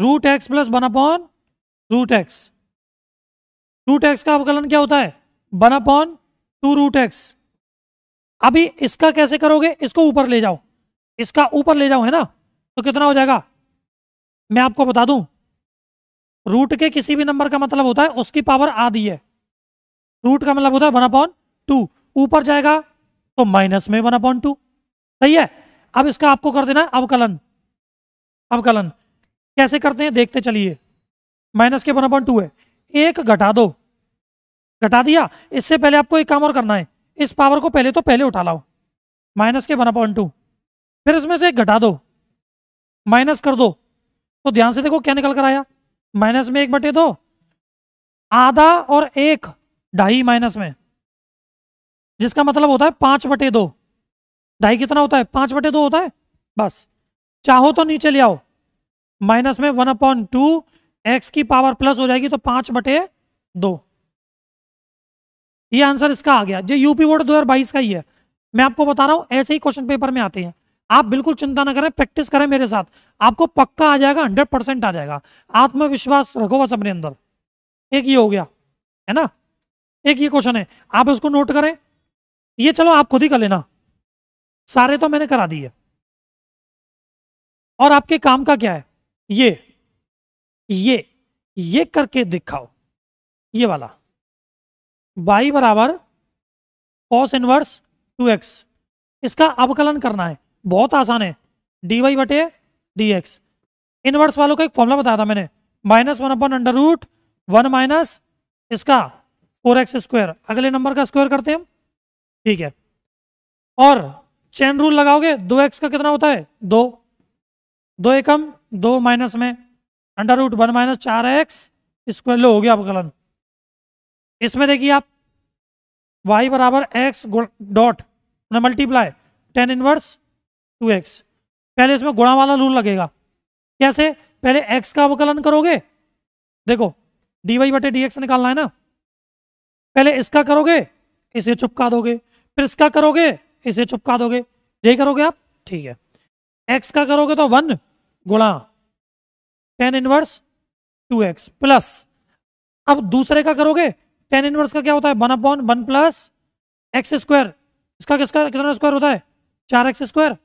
root X plus one upon root X root x का अवकलन क्या होता है one upon two root X अभी इसका कैसे करोगे इसको ऊपर ले जाओ इसका ऊपर ले जाओ है ना तो कितना हो जाएगा मैं आपको बता दूं रूट के किसी भी नंबर का मतलब होता है उसकी पावर आधी है रूट का मतलब होता है वन अपॉन टू ऊपर जाएगा तो माइनस में वन अपॉन टू सही है अब इसका आपको कर देना है अवकलन अवकलन कैसे करते हैं देखते चलिए माइनस के वन अपॉन टू है एक घटा दो घटा दिया इससे पहले आपको एक काम और करना है इस पावर को पहले तो पहले उठा लाओ माइनस के वन अपॉन टू फिर इसमें से एक घटा दो माइनस कर दो तो ध्यान से देखो क्या निकल कर आया माइनस में एक बटे दो आधा और एक ढाई माइनस में जिसका मतलब होता है पांच बटे दो ढाई कितना होता है पांच बटे दो होता है बस चाहो तो नीचे ले आओ माइनस में वन अपॉन टू एक्स की पावर प्लस हो जाएगी तो पांच बटे दो ये आंसर इसका आ गया जो यूपी बोर्ड 2022 का ही है मैं आपको बता रहा हूं ऐसे ही क्वेश्चन पेपर में आते हैं आप बिल्कुल चिंता ना करें प्रैक्टिस करें मेरे साथ आपको पक्का आ जाएगा हंड्रेड परसेंट आ जाएगा आत्मविश्वास रखो बस अपने अंदर एक ये हो गया है ना एक ये क्वेश्चन है आप इसको नोट करें ये चलो आप खुद ही कर लेना सारे तो मैंने करा दिए और आपके काम का क्या है ये ये ये करके दिखाओ ये वाला बाई बराबर कॉस इनवर्स टू एक्स इसका अवकलन करना है बहुत आसान है डी वाई बटे डी एक्स इनवर्स वालों का एक फॉर्मूला बताया था मैंने minus one upon under root one minus इसका फोर एक्स स्क्वायर अगले नंबर का स्क्वायर करते हैं हम ठीक है और चेन रूल लगाओगे दो एक्स का कितना होता है दो दो एकम दो माइनस में अंडर रूट वन माइनस चार एक्स स्क्वायर लो हो गया अवकलन इसमें देखिए आप वाई बराबर X dot multiply tan inverse two X पहले इसमें गुणा वाला रूल लगेगा कैसे पहले एक्स का अवकलन करोगे देखो डी वाई बटे डी एक्स निकालना है ना पहले इसका करोगे इसे चुपका दोगे फिर इसका करोगे इसे चुपका दोगे यही करोगे आप ठीक है एक्स का करोगे तो वन गुणा tan inverse two x plus अब दूसरे का करोगे टेन इनवर्स का क्या होता है one upon one plus X square इसका किसका कितना स्क्वायर होता है चार एक्स स्क्वायर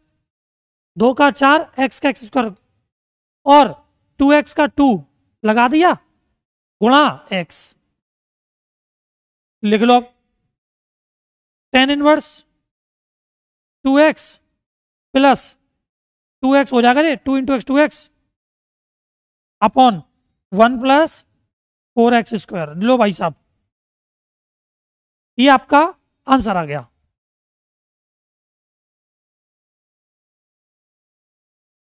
दो का चार एक्स का एक्स स्क्वायर और टू एक्स का टू लगा दिया गुणा एक्स लिख लो tan inverse two x plus two X हो जाएगा ये two into X two X upon one plus four X square लो भाई साहब ये आपका आंसर आ गया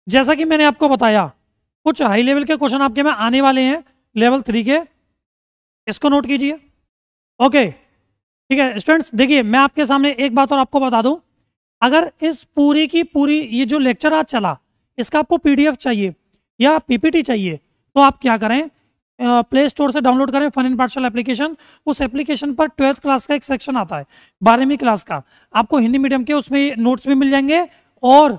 जैसा कि मैंने आपको बताया कुछ हाई लेवल के क्वेश्चन आपके में आने वाले हैं लेवल थ्री के इसको नोट कीजिए ओके ठीक है स्टूडेंट्स देखिए मैं आपके सामने एक बात और आपको बता दूं अगर इस पूरी की पूरी ये जो लेक्चर आज चला इसका आपको पीडीएफ चाहिए या पीपीटी चाहिए तो आप क्या करें प्ले स्टोर से डाउनलोड करें फन एंड पार्शल एप्लीकेशन उस एप्लीकेशन पर ट्वेल्थ क्लास का एक सेक्शन आता है बारहवीं क्लास का आपको हिंदी मीडियम के उसमें नोट्स भी मिल जाएंगे और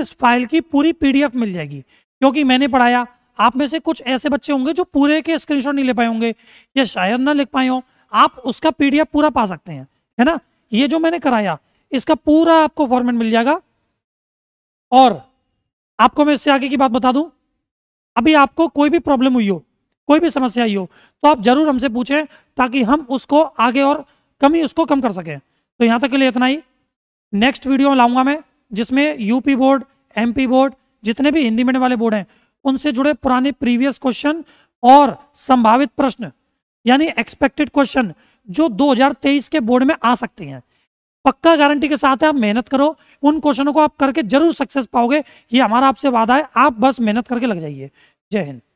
इस फाइल की पूरी पीडीएफ मिल जाएगी क्योंकि मैंने पढ़ाया आप में से कुछ ऐसे बच्चे होंगे जो पूरे के स्क्रीनशॉट नहीं ले पाए होंगे या शायद ना लिख पाए हो आप उसका पीडीएफ पूरा पा सकते हैं है ना ये जो मैंने कराया इसका पूरा आपको फॉर्मेट मिल जाएगा और आपको मैं इससे आगे की बात बता दूं अभी आपको कोई भी प्रॉब्लम हुई हो कोई भी समस्या आई हो तो आप जरूर हमसे पूछें ताकि हम उसको आगे और कमी उसको कम कर सकें तो यहां तक के लिए इतना ही नेक्स्ट वीडियो में लाऊंगा मैं जिसमें यूपी बोर्ड एमपी बोर्ड जितने भी हिंदी मीडियम वाले बोर्ड हैं उनसे जुड़े पुराने प्रीवियस क्वेश्चन और संभावित प्रश्न यानी एक्सपेक्टेड क्वेश्चन जो 2023 के बोर्ड में आ सकते हैं पक्का गारंटी के साथ है आप मेहनत करो उन क्वेश्चनों को आप करके जरूर सक्सेस पाओगे ये हमारा आपसे वादा है आप बस मेहनत करके लग जाइए जय हिंद